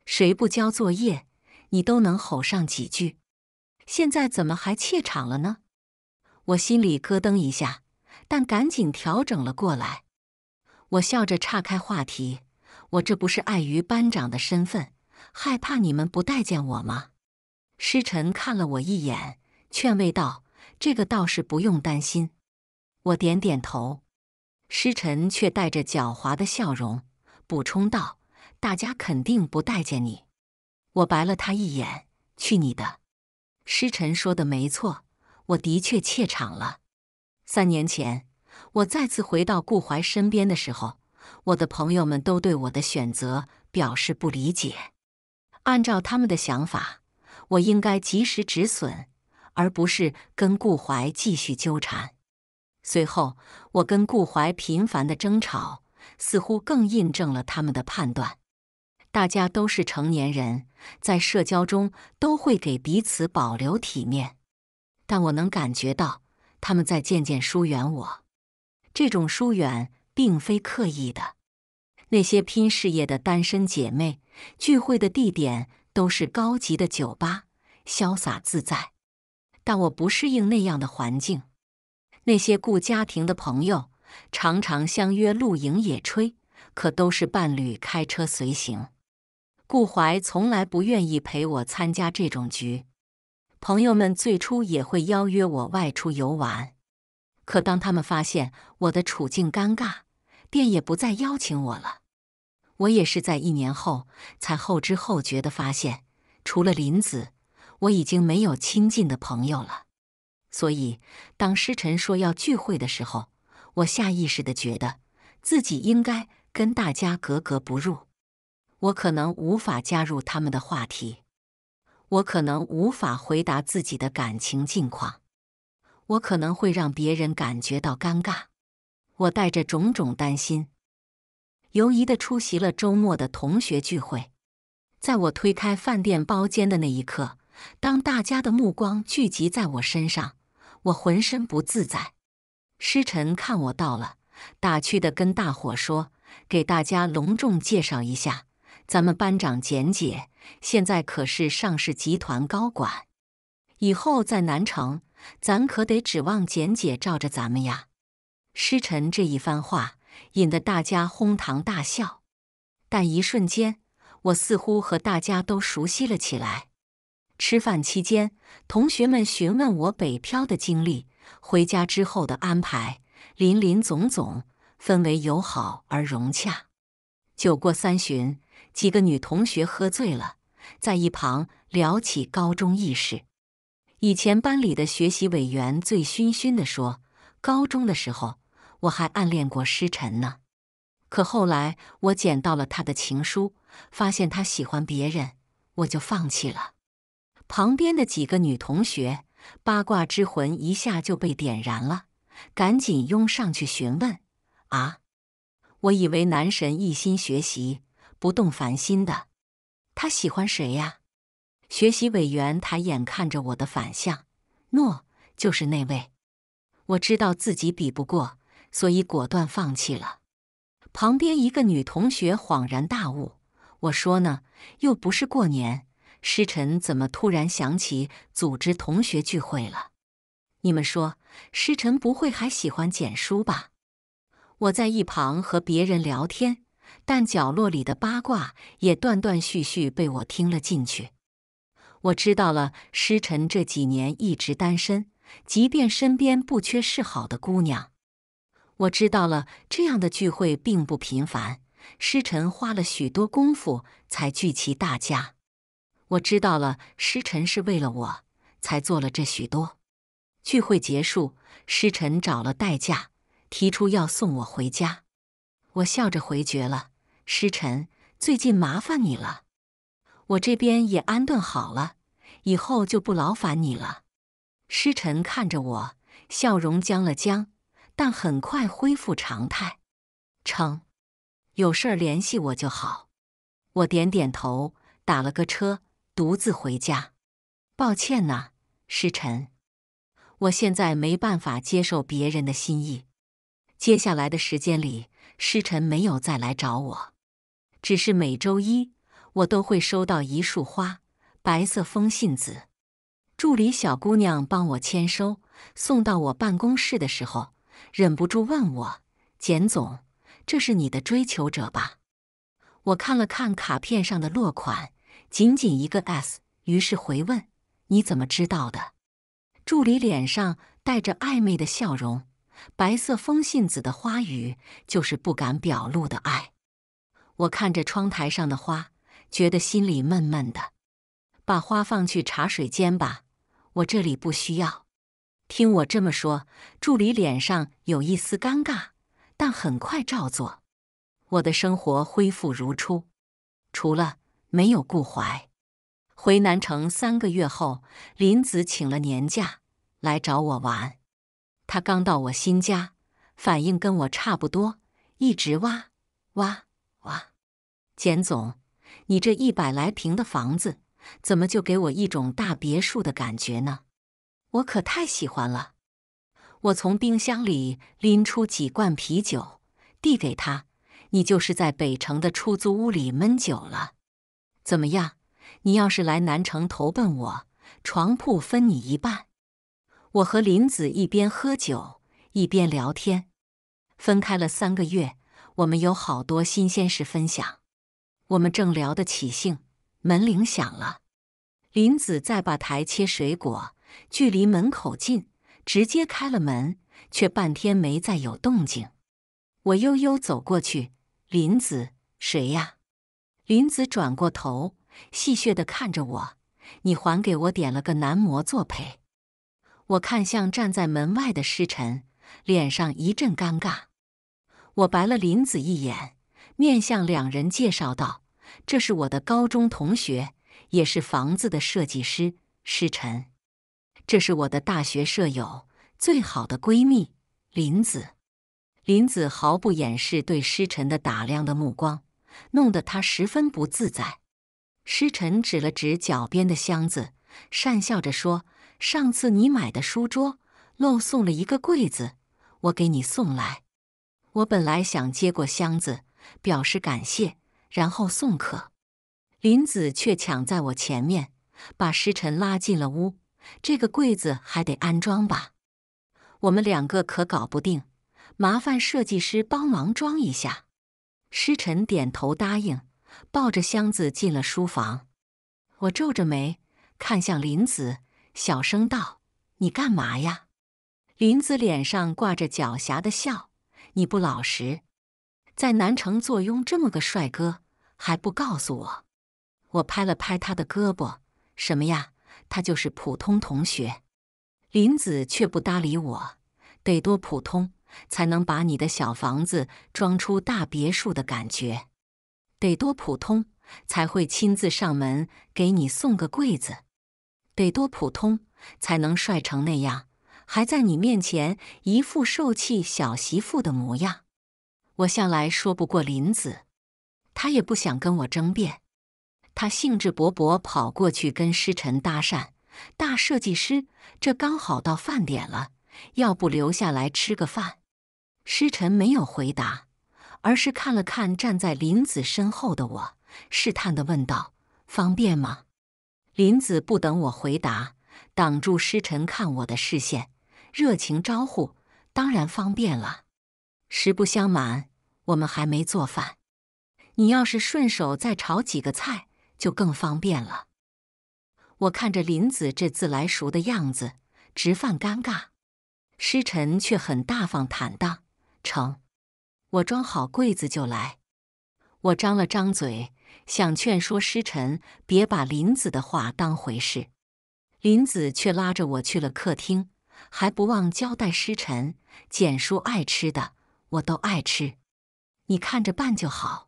谁不交作业，你都能吼上几句。现在怎么还怯场了呢？我心里咯噔一下，但赶紧调整了过来。我笑着岔开话题：“我这不是碍于班长的身份，害怕你们不待见我吗？”师臣看了我一眼，劝慰道：“这个倒是不用担心。”我点点头，师臣却带着狡猾的笑容补充道：“大家肯定不待见你。”我白了他一眼：“去你的！”师臣说的没错，我的确怯场了。三年前，我再次回到顾怀身边的时候，我的朋友们都对我的选择表示不理解。按照他们的想法。我应该及时止损，而不是跟顾怀继续纠缠。随后，我跟顾怀频繁的争吵，似乎更印证了他们的判断。大家都是成年人，在社交中都会给彼此保留体面，但我能感觉到他们在渐渐疏远我。这种疏远并非刻意的。那些拼事业的单身姐妹聚会的地点。都是高级的酒吧，潇洒自在，但我不适应那样的环境。那些顾家庭的朋友，常常相约露营野炊，可都是伴侣开车随行。顾怀从来不愿意陪我参加这种局。朋友们最初也会邀约我外出游玩，可当他们发现我的处境尴尬，便也不再邀请我了。我也是在一年后才后知后觉的发现，除了林子，我已经没有亲近的朋友了。所以，当师辰说要聚会的时候，我下意识的觉得自己应该跟大家格格不入。我可能无法加入他们的话题，我可能无法回答自己的感情近况，我可能会让别人感觉到尴尬。我带着种种担心。犹疑地出席了周末的同学聚会。在我推开饭店包间的那一刻，当大家的目光聚集在我身上，我浑身不自在。师晨看我到了，打趣地跟大伙说：“给大家隆重介绍一下，咱们班长简姐现在可是上市集团高管，以后在南城，咱可得指望简姐罩着咱们呀。”师晨这一番话。引得大家哄堂大笑，但一瞬间，我似乎和大家都熟悉了起来。吃饭期间，同学们询问我北漂的经历、回家之后的安排，林林总总，氛围友好而融洽。酒过三巡，几个女同学喝醉了，在一旁聊起高中轶事。以前班里的学习委员醉醺醺地说：“高中的时候。”我还暗恋过诗晨呢，可后来我捡到了他的情书，发现他喜欢别人，我就放弃了。旁边的几个女同学八卦之魂一下就被点燃了，赶紧拥上去询问：“啊，我以为男神一心学习，不动凡心的，他喜欢谁呀？”学习委员抬眼看着我的反向，诺，就是那位。我知道自己比不过。所以果断放弃了。旁边一个女同学恍然大悟：“我说呢，又不是过年，师晨怎么突然想起组织同学聚会了？你们说，师晨不会还喜欢简书吧？”我在一旁和别人聊天，但角落里的八卦也断断续续被我听了进去。我知道了，师晨这几年一直单身，即便身边不缺示好的姑娘。我知道了，这样的聚会并不频繁。师臣花了许多功夫才聚齐大家。我知道了，师臣是为了我才做了这许多。聚会结束，师臣找了代驾，提出要送我回家。我笑着回绝了。师臣最近麻烦你了，我这边也安顿好了，以后就不劳烦你了。师臣看着我，笑容僵了僵。但很快恢复常态，称有事儿联系我就好。我点点头，打了个车，独自回家。抱歉呐，师臣，我现在没办法接受别人的心意。接下来的时间里，师臣没有再来找我，只是每周一我都会收到一束花，白色风信子。助理小姑娘帮我签收，送到我办公室的时候。忍不住问我：“简总，这是你的追求者吧？”我看了看卡片上的落款，仅仅一个 S，于是回问：“你怎么知道的？”助理脸上带着暧昧的笑容。白色风信子的花语就是不敢表露的爱。我看着窗台上的花，觉得心里闷闷的。把花放去茶水间吧，我这里不需要。听我这么说，助理脸上有一丝尴尬，但很快照做。我的生活恢复如初，除了没有顾怀。回南城三个月后，林子请了年假来找我玩。他刚到我新家，反应跟我差不多，一直挖挖挖。简总，你这一百来平的房子，怎么就给我一种大别墅的感觉呢？我可太喜欢了！我从冰箱里拎出几罐啤酒，递给他。你就是在北城的出租屋里闷久了？怎么样？你要是来南城投奔我，床铺分你一半。我和林子一边喝酒一边聊天，分开了三个月，我们有好多新鲜事分享。我们正聊得起兴，门铃响了。林子在吧台切水果。距离门口近，直接开了门，却半天没再有动静。我悠悠走过去，林子，谁呀？林子转过头，戏谑地看着我：“你还给我点了个男模作陪。”我看向站在门外的诗晨，脸上一阵尴尬。我白了林子一眼，面向两人介绍道：“这是我的高中同学，也是房子的设计师，诗晨。”这是我的大学舍友，最好的闺蜜林子。林子毫不掩饰对诗晨的打量的目光，弄得他十分不自在。诗晨指了指脚边的箱子，讪笑着说：“上次你买的书桌漏送了一个柜子，我给你送来。”我本来想接过箱子表示感谢，然后送客，林子却抢在我前面，把诗晨拉进了屋。这个柜子还得安装吧？我们两个可搞不定，麻烦设计师帮忙装一下。师晨点头答应，抱着箱子进了书房。我皱着眉看向林子，小声道：“你干嘛呀？”林子脸上挂着狡黠的笑：“你不老实，在南城坐拥这么个帅哥，还不告诉我？”我拍了拍他的胳膊：“什么呀？”他就是普通同学，林子却不搭理我。得多普通才能把你的小房子装出大别墅的感觉？得多普通才会亲自上门给你送个柜子？得多普通才能帅成那样，还在你面前一副受气小媳妇的模样？我向来说不过林子，他也不想跟我争辩。他兴致勃勃跑过去跟师臣搭讪：“大设计师，这刚好到饭点了，要不留下来吃个饭？”师臣没有回答，而是看了看站在林子身后的我，试探地问道：“方便吗？”林子不等我回答，挡住师臣看我的视线，热情招呼：“当然方便了。实不相瞒，我们还没做饭，你要是顺手再炒几个菜。”就更方便了。我看着林子这自来熟的样子，直犯尴尬。师晨却很大方坦荡，成。我装好柜子就来。我张了张嘴，想劝说师晨别把林子的话当回事。林子却拉着我去了客厅，还不忘交代师晨：“简叔爱吃的我都爱吃，你看着办就好。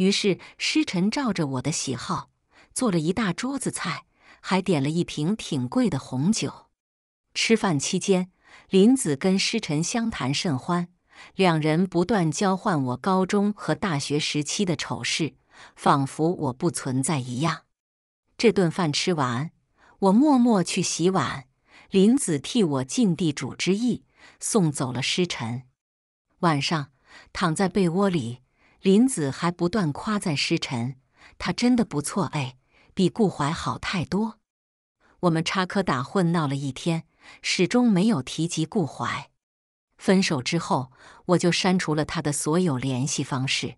于是，师臣照着我的喜好做了一大桌子菜，还点了一瓶挺贵的红酒。吃饭期间，林子跟师臣相谈甚欢，两人不断交换我高中和大学时期的丑事，仿佛我不存在一样。这顿饭吃完，我默默去洗碗，林子替我尽地主之谊，送走了师臣。晚上，躺在被窝里。林子还不断夸赞诗晨，他真的不错哎，比顾怀好太多。我们插科打诨闹了一天，始终没有提及顾怀。分手之后，我就删除了他的所有联系方式。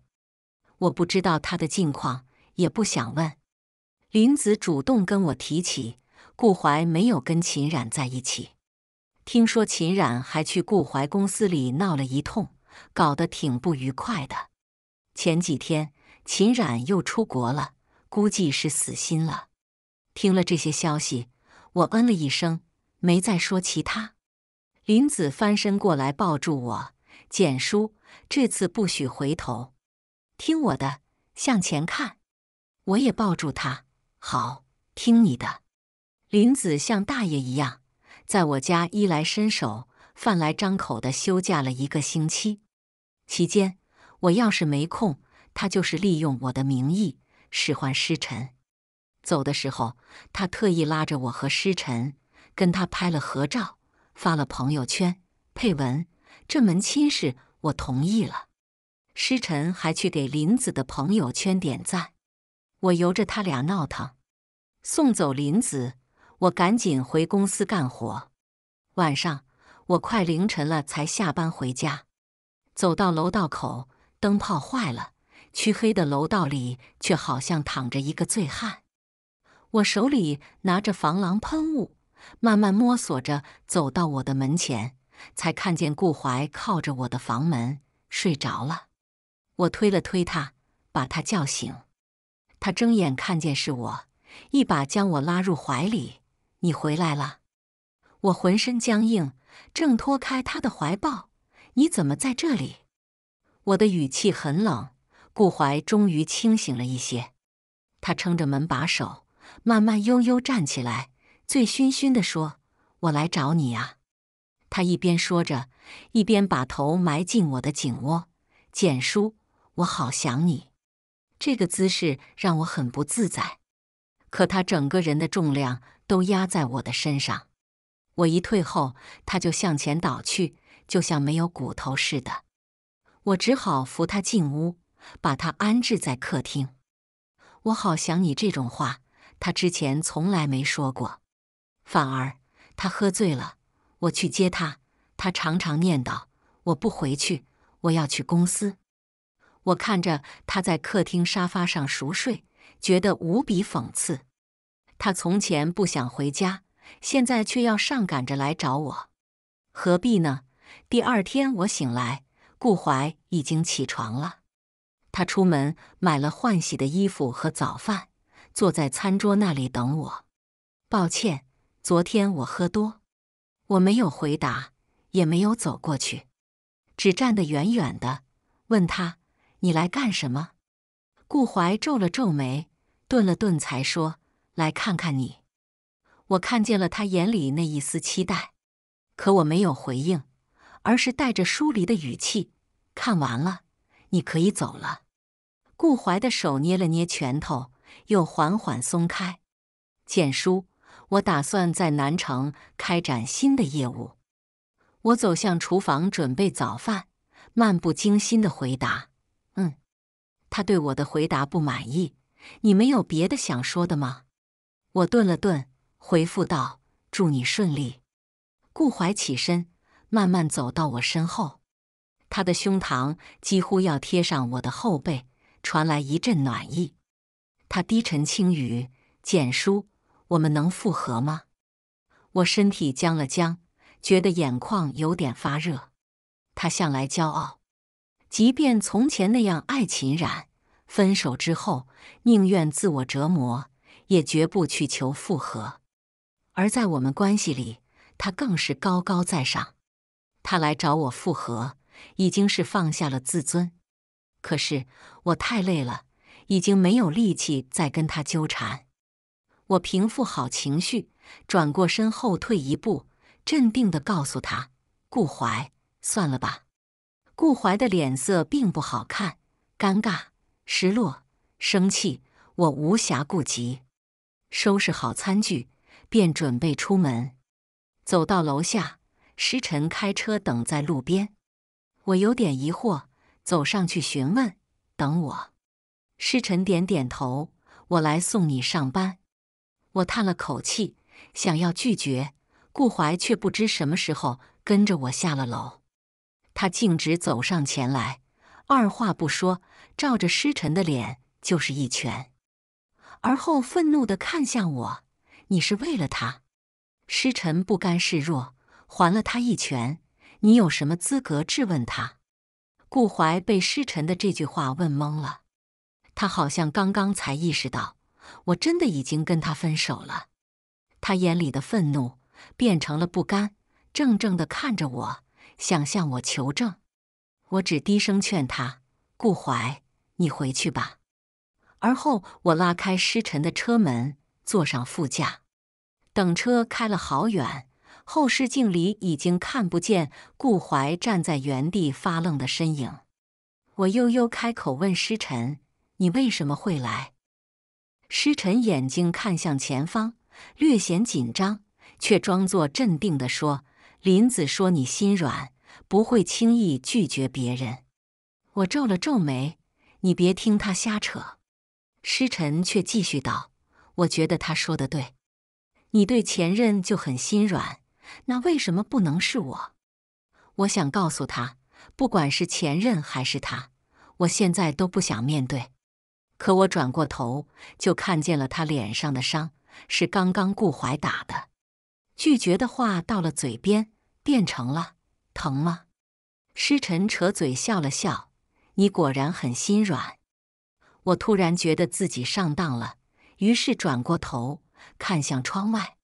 我不知道他的近况，也不想问。林子主动跟我提起，顾怀没有跟秦冉在一起。听说秦冉还去顾怀公司里闹了一通，搞得挺不愉快的。前几天，秦冉又出国了，估计是死心了。听了这些消息，我嗯了一声，没再说其他。林子翻身过来抱住我，简叔，这次不许回头，听我的，向前看。我也抱住他，好，听你的。林子像大爷一样，在我家衣来伸手、饭来张口的休假了一个星期，期间。我要是没空，他就是利用我的名义使唤诗晨。走的时候，他特意拉着我和诗晨，跟他拍了合照，发了朋友圈，配文：“这门亲事我同意了。”诗晨还去给林子的朋友圈点赞，我由着他俩闹腾。送走林子，我赶紧回公司干活。晚上我快凌晨了才下班回家，走到楼道口。灯泡坏了，黢黑的楼道里却好像躺着一个醉汉。我手里拿着防狼喷雾，慢慢摸索着走到我的门前，才看见顾怀靠着我的房门睡着了。我推了推他，把他叫醒。他睁眼看见是我，一把将我拉入怀里：“你回来了。”我浑身僵硬，挣脱开他的怀抱：“你怎么在这里？”我的语气很冷，顾怀终于清醒了一些。他撑着门把手，慢慢悠悠站起来，醉醺醺地说：“我来找你啊。”他一边说着，一边把头埋进我的颈窝。“简叔，我好想你。”这个姿势让我很不自在，可他整个人的重量都压在我的身上，我一退后，他就向前倒去，就像没有骨头似的。我只好扶他进屋，把他安置在客厅。我好想你这种话，他之前从来没说过。反而他喝醉了，我去接他。他常常念叨：“我不回去，我要去公司。”我看着他在客厅沙发上熟睡，觉得无比讽刺。他从前不想回家，现在却要上赶着来找我，何必呢？第二天我醒来。顾怀已经起床了，他出门买了换洗的衣服和早饭，坐在餐桌那里等我。抱歉，昨天我喝多，我没有回答，也没有走过去，只站得远远的，问他：“你来干什么？”顾怀皱了皱眉，顿了顿才说：“来看看你。”我看见了他眼里那一丝期待，可我没有回应。而是带着疏离的语气：“看完了，你可以走了。”顾怀的手捏了捏拳头，又缓缓松开。简叔，我打算在南城开展新的业务。我走向厨房准备早饭，漫不经心的回答：“嗯。”他对我的回答不满意。你没有别的想说的吗？我顿了顿，回复道：“祝你顺利。”顾怀起身。慢慢走到我身后，他的胸膛几乎要贴上我的后背，传来一阵暖意。他低沉轻语：“简叔，我们能复合吗？”我身体僵了僵，觉得眼眶有点发热。他向来骄傲，即便从前那样爱秦冉，分手之后宁愿自我折磨，也绝不去求复合。而在我们关系里，他更是高高在上。他来找我复合，已经是放下了自尊。可是我太累了，已经没有力气再跟他纠缠。我平复好情绪，转过身后退一步，镇定的告诉他：“顾怀，算了吧。”顾怀的脸色并不好看，尴尬、失落、生气，我无暇顾及。收拾好餐具，便准备出门。走到楼下。师晨开车等在路边，我有点疑惑，走上去询问：“等我。”师晨点点头：“我来送你上班。”我叹了口气，想要拒绝，顾怀却不知什么时候跟着我下了楼。他径直走上前来，二话不说，照着师晨的脸就是一拳，而后愤怒的看向我：“你是为了他？”师晨不甘示弱。还了他一拳，你有什么资格质问他？顾怀被师臣的这句话问懵了，他好像刚刚才意识到，我真的已经跟他分手了。他眼里的愤怒变成了不甘，怔怔地看着我，想向我求证。我只低声劝他：“顾怀，你回去吧。”而后，我拉开师臣的车门，坐上副驾，等车开了好远。后视镜里已经看不见顾怀站在原地发愣的身影。我悠悠开口问师晨：“你为什么会来？”师晨眼睛看向前方，略显紧张，却装作镇定地说：“林子说你心软，不会轻易拒绝别人。”我皱了皱眉：“你别听他瞎扯。”师晨却继续道：“我觉得他说的对，你对前任就很心软。”那为什么不能是我？我想告诉他，不管是前任还是他，我现在都不想面对。可我转过头，就看见了他脸上的伤，是刚刚顾怀打的。拒绝的话到了嘴边，变成了“疼吗？”师臣扯嘴笑了笑，“你果然很心软。”我突然觉得自己上当了，于是转过头看向窗外。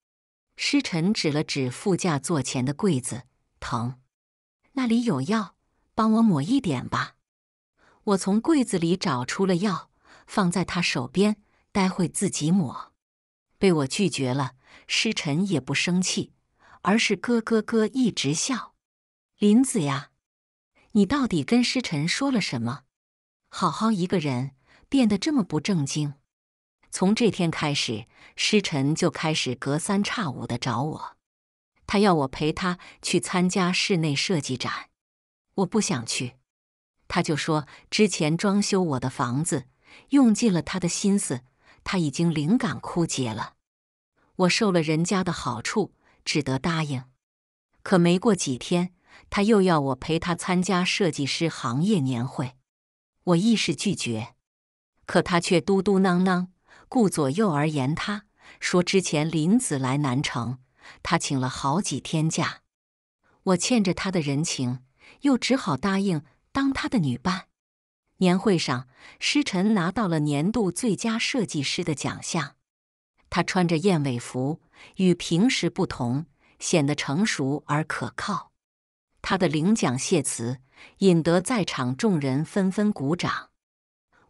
师臣指了指副驾座前的柜子，疼，那里有药，帮我抹一点吧。我从柜子里找出了药，放在他手边，待会自己抹。被我拒绝了，师臣也不生气，而是咯咯咯一直笑。林子呀，你到底跟师臣说了什么？好好一个人，变得这么不正经。从这天开始，师晨就开始隔三差五的找我。他要我陪他去参加室内设计展，我不想去。他就说之前装修我的房子用尽了他的心思，他已经灵感枯竭了。我受了人家的好处，只得答应。可没过几天，他又要我陪他参加设计师行业年会，我一时拒绝，可他却嘟嘟囔囔。顾左右而言他，说之前林子来南城，他请了好几天假，我欠着他的人情，又只好答应当他的女伴。年会上，师晨拿到了年度最佳设计师的奖项，他穿着燕尾服，与平时不同，显得成熟而可靠。他的领奖谢词引得在场众人纷纷鼓掌。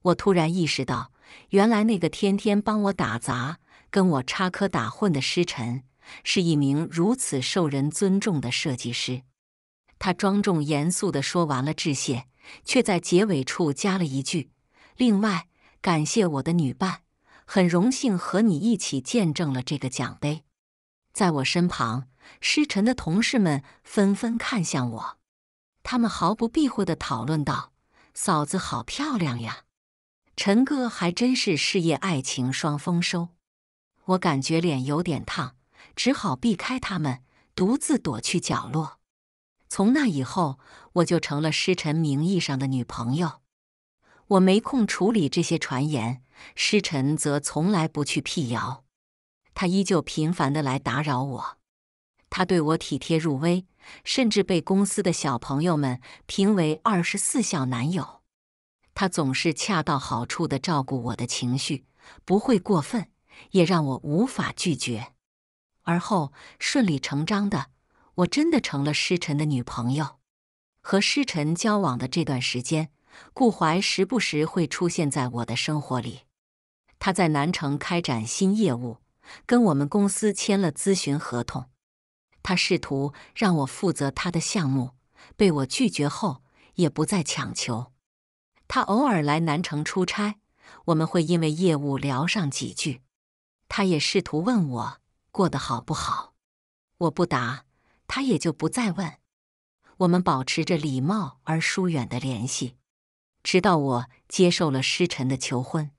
我突然意识到。原来那个天天帮我打杂、跟我插科打诨的师辰，是一名如此受人尊重的设计师。他庄重严肃地说完了致谢，却在结尾处加了一句：“另外，感谢我的女伴，很荣幸和你一起见证了这个奖杯。”在我身旁，师辰的同事们纷纷看向我，他们毫不避讳地讨论道：“嫂子好漂亮呀！”陈哥还真是事业爱情双丰收，我感觉脸有点烫，只好避开他们，独自躲去角落。从那以后，我就成了诗晨名义上的女朋友。我没空处理这些传言，诗晨则从来不去辟谣，他依旧频繁的来打扰我。他对我体贴入微，甚至被公司的小朋友们评为二十四孝男友。他总是恰到好处地照顾我的情绪，不会过分，也让我无法拒绝。而后顺理成章的，我真的成了师辰的女朋友。和师辰交往的这段时间，顾怀时不时会出现在我的生活里。他在南城开展新业务，跟我们公司签了咨询合同。他试图让我负责他的项目，被我拒绝后，也不再强求。他偶尔来南城出差，我们会因为业务聊上几句。他也试图问我过得好不好，我不答，他也就不再问。我们保持着礼貌而疏远的联系，直到我接受了师臣的求婚。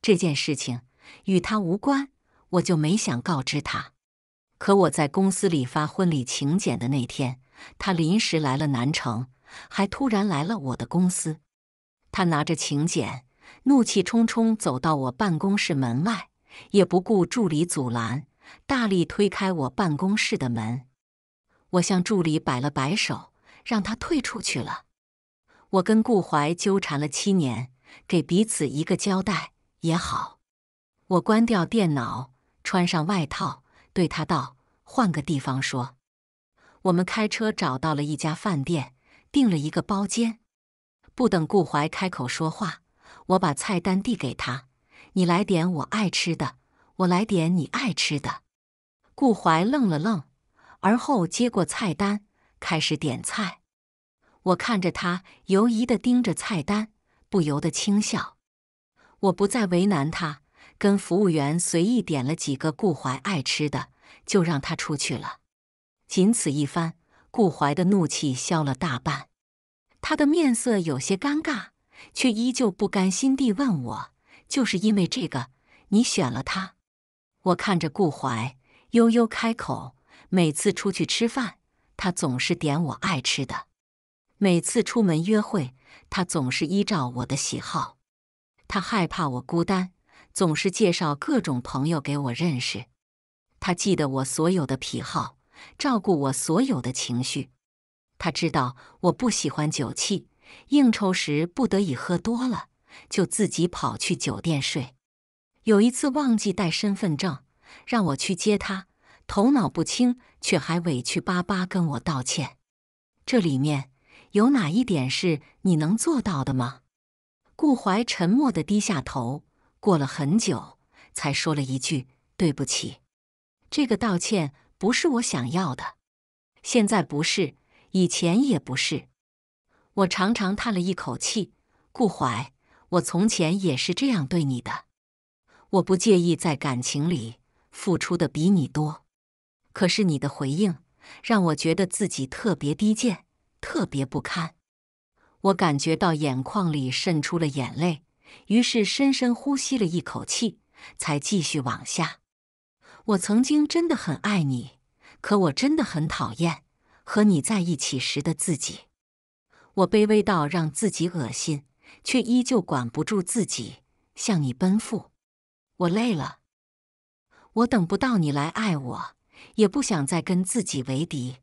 这件事情与他无关，我就没想告知他。可我在公司里发婚礼请柬的那天，他临时来了南城，还突然来了我的公司。他拿着请柬，怒气冲冲走到我办公室门外，也不顾助理阻拦，大力推开我办公室的门。我向助理摆了摆手，让他退出去了。我跟顾怀纠缠了七年，给彼此一个交代也好。我关掉电脑，穿上外套，对他道：“换个地方说。”我们开车找到了一家饭店，订了一个包间。不等顾怀开口说话，我把菜单递给他：“你来点我爱吃的，我来点你爱吃的。”顾怀愣了愣，而后接过菜单，开始点菜。我看着他犹疑的盯着菜单，不由得轻笑。我不再为难他，跟服务员随意点了几个顾怀爱吃的，就让他出去了。仅此一番，顾怀的怒气消了大半。他的面色有些尴尬，却依旧不甘心地问我：“就是因为这个，你选了他？”我看着顾怀，悠悠开口：“每次出去吃饭，他总是点我爱吃的；每次出门约会，他总是依照我的喜好。他害怕我孤单，总是介绍各种朋友给我认识。他记得我所有的癖好，照顾我所有的情绪。”他知道我不喜欢酒气，应酬时不得已喝多了，就自己跑去酒店睡。有一次忘记带身份证，让我去接他，头脑不清却还委屈巴巴跟我道歉。这里面有哪一点是你能做到的吗？顾怀沉默地低下头，过了很久才说了一句：“对不起。”这个道歉不是我想要的，现在不是。以前也不是，我长长叹了一口气。顾怀，我从前也是这样对你的。我不介意在感情里付出的比你多，可是你的回应让我觉得自己特别低贱，特别不堪。我感觉到眼眶里渗出了眼泪，于是深深呼吸了一口气，才继续往下。我曾经真的很爱你，可我真的很讨厌。和你在一起时的自己，我卑微到让自己恶心，却依旧管不住自己向你奔赴。我累了，我等不到你来爱我，也不想再跟自己为敌。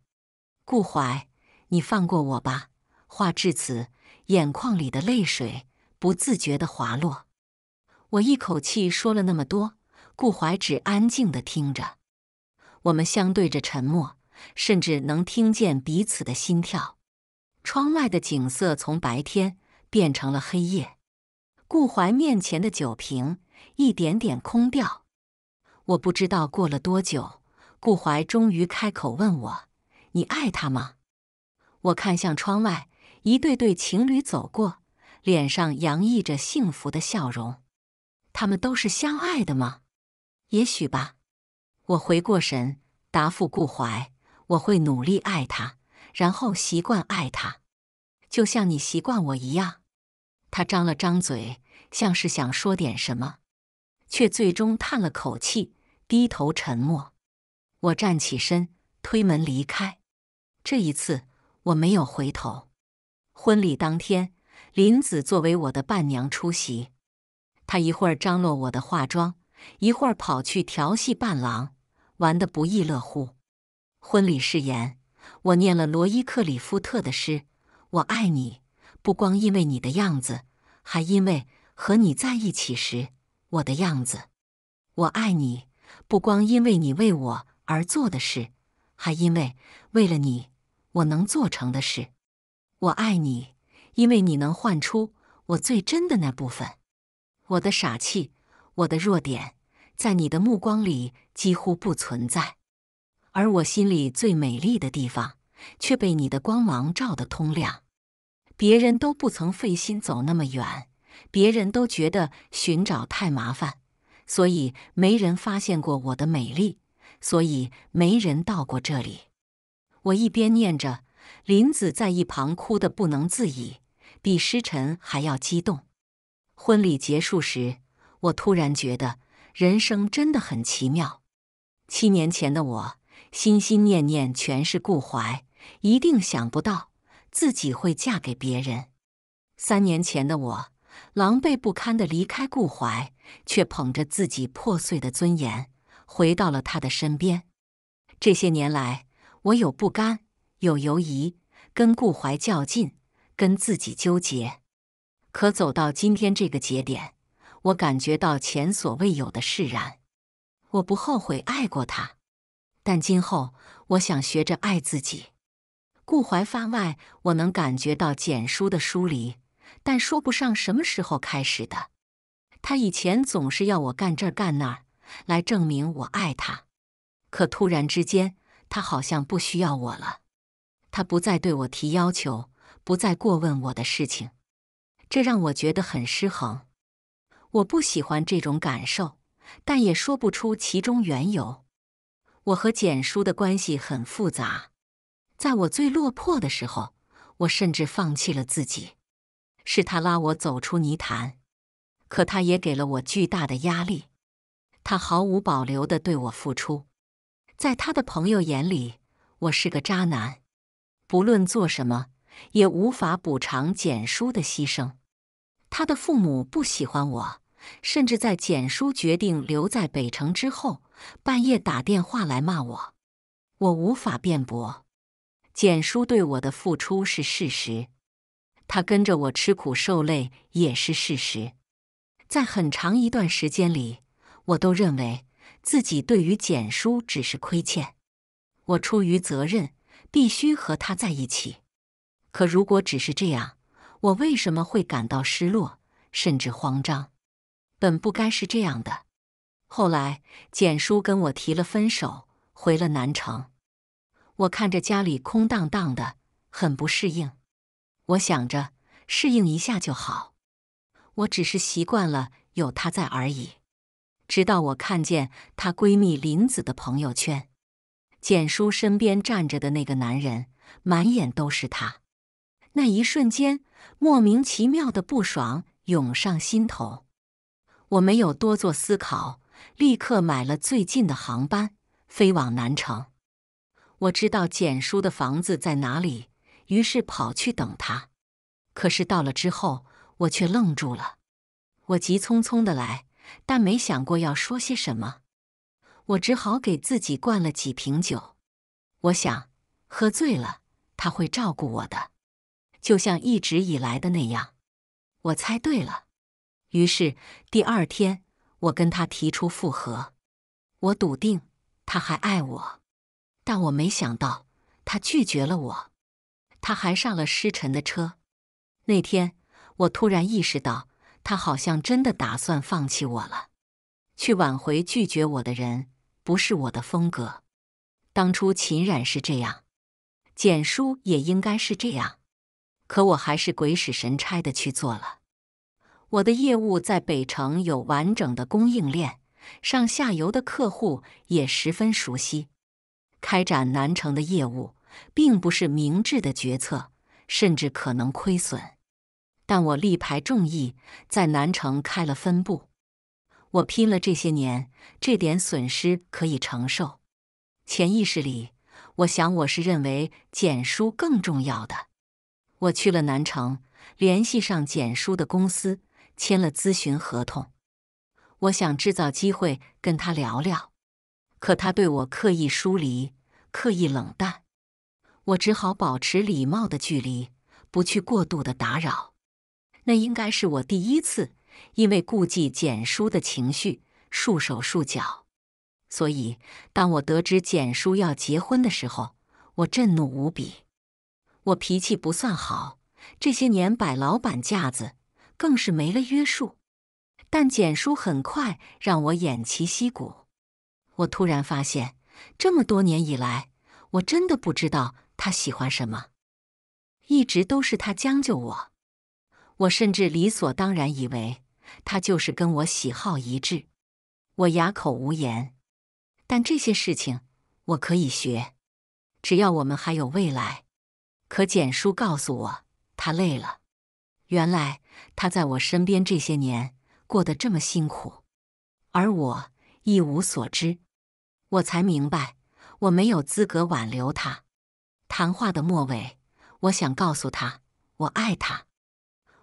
顾怀，你放过我吧。话至此，眼眶里的泪水不自觉的滑落。我一口气说了那么多，顾怀只安静的听着。我们相对着沉默。甚至能听见彼此的心跳。窗外的景色从白天变成了黑夜。顾怀面前的酒瓶一点点空掉。我不知道过了多久，顾怀终于开口问我：“你爱他吗？”我看向窗外，一对对情侣走过，脸上洋溢着幸福的笑容。他们都是相爱的吗？也许吧。我回过神，答复顾怀。我会努力爱他，然后习惯爱他，就像你习惯我一样。他张了张嘴，像是想说点什么，却最终叹了口气，低头沉默。我站起身，推门离开。这一次我没有回头。婚礼当天，林子作为我的伴娘出席。她一会儿张罗我的化妆，一会儿跑去调戏伴郎，玩得不亦乐乎。婚礼誓言，我念了罗伊克里夫特的诗。我爱你，不光因为你的样子，还因为和你在一起时我的样子。我爱你，不光因为你为我而做的事，还因为为了你我能做成的事。我爱你，因为你能唤出我最真的那部分。我的傻气，我的弱点，在你的目光里几乎不存在。而我心里最美丽的地方，却被你的光芒照得通亮。别人都不曾费心走那么远，别人都觉得寻找太麻烦，所以没人发现过我的美丽，所以没人到过这里。我一边念着，林子在一旁哭得不能自已，比诗晨还要激动。婚礼结束时，我突然觉得人生真的很奇妙。七年前的我。心心念念全是顾怀，一定想不到自己会嫁给别人。三年前的我，狼狈不堪的离开顾怀，却捧着自己破碎的尊严回到了他的身边。这些年来，我有不甘，有犹疑，跟顾怀较劲，跟自己纠结。可走到今天这个节点，我感觉到前所未有的释然。我不后悔爱过他。但今后，我想学着爱自己。顾怀发外，我能感觉到简书的疏离，但说不上什么时候开始的。他以前总是要我干这干那，来证明我爱他。可突然之间，他好像不需要我了。他不再对我提要求，不再过问我的事情，这让我觉得很失衡。我不喜欢这种感受，但也说不出其中缘由。我和简叔的关系很复杂，在我最落魄的时候，我甚至放弃了自己，是他拉我走出泥潭，可他也给了我巨大的压力，他毫无保留地对我付出，在他的朋友眼里，我是个渣男，不论做什么也无法补偿简叔的牺牲，他的父母不喜欢我，甚至在简叔决定留在北城之后。半夜打电话来骂我，我无法辩驳。简叔对我的付出是事实，他跟着我吃苦受累也是事实。在很长一段时间里，我都认为自己对于简叔只是亏欠。我出于责任必须和他在一起，可如果只是这样，我为什么会感到失落，甚至慌张？本不该是这样的。后来，简叔跟我提了分手，回了南城。我看着家里空荡荡的，很不适应。我想着适应一下就好，我只是习惯了有他在而已。直到我看见她闺蜜林子的朋友圈，简叔身边站着的那个男人，满眼都是他。那一瞬间，莫名其妙的不爽涌上心头。我没有多做思考。立刻买了最近的航班，飞往南城。我知道简叔的房子在哪里，于是跑去等他。可是到了之后，我却愣住了。我急匆匆的来，但没想过要说些什么。我只好给自己灌了几瓶酒。我想，喝醉了他会照顾我的，就像一直以来的那样。我猜对了。于是第二天。我跟他提出复合，我笃定他还爱我，但我没想到他拒绝了我，他还上了诗晨的车。那天，我突然意识到，他好像真的打算放弃我了。去挽回拒绝我的人，不是我的风格。当初秦冉是这样，简叔也应该是这样，可我还是鬼使神差的去做了。我的业务在北城有完整的供应链，上下游的客户也十分熟悉。开展南城的业务并不是明智的决策，甚至可能亏损。但我力排众议，在南城开了分部。我拼了这些年，这点损失可以承受。潜意识里，我想我是认为简书更重要的。我去了南城，联系上简书的公司。签了咨询合同，我想制造机会跟他聊聊，可他对我刻意疏离，刻意冷淡，我只好保持礼貌的距离，不去过度的打扰。那应该是我第一次因为顾忌简叔的情绪束手束脚，所以当我得知简叔要结婚的时候，我震怒无比。我脾气不算好，这些年摆老板架子。更是没了约束，但简书很快让我偃旗息鼓。我突然发现，这么多年以来，我真的不知道他喜欢什么，一直都是他将就我。我甚至理所当然以为他就是跟我喜好一致。我哑口无言，但这些事情我可以学，只要我们还有未来。可简书告诉我，他累了。原来。他在我身边这些年过得这么辛苦，而我一无所知。我才明白我没有资格挽留他。谈话的末尾，我想告诉他我爱他，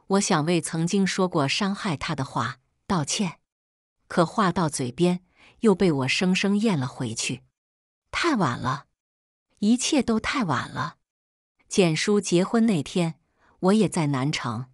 我想为曾经说过伤害他的话道歉，可话到嘴边又被我生生咽了回去。太晚了，一切都太晚了。简叔结婚那天，我也在南城。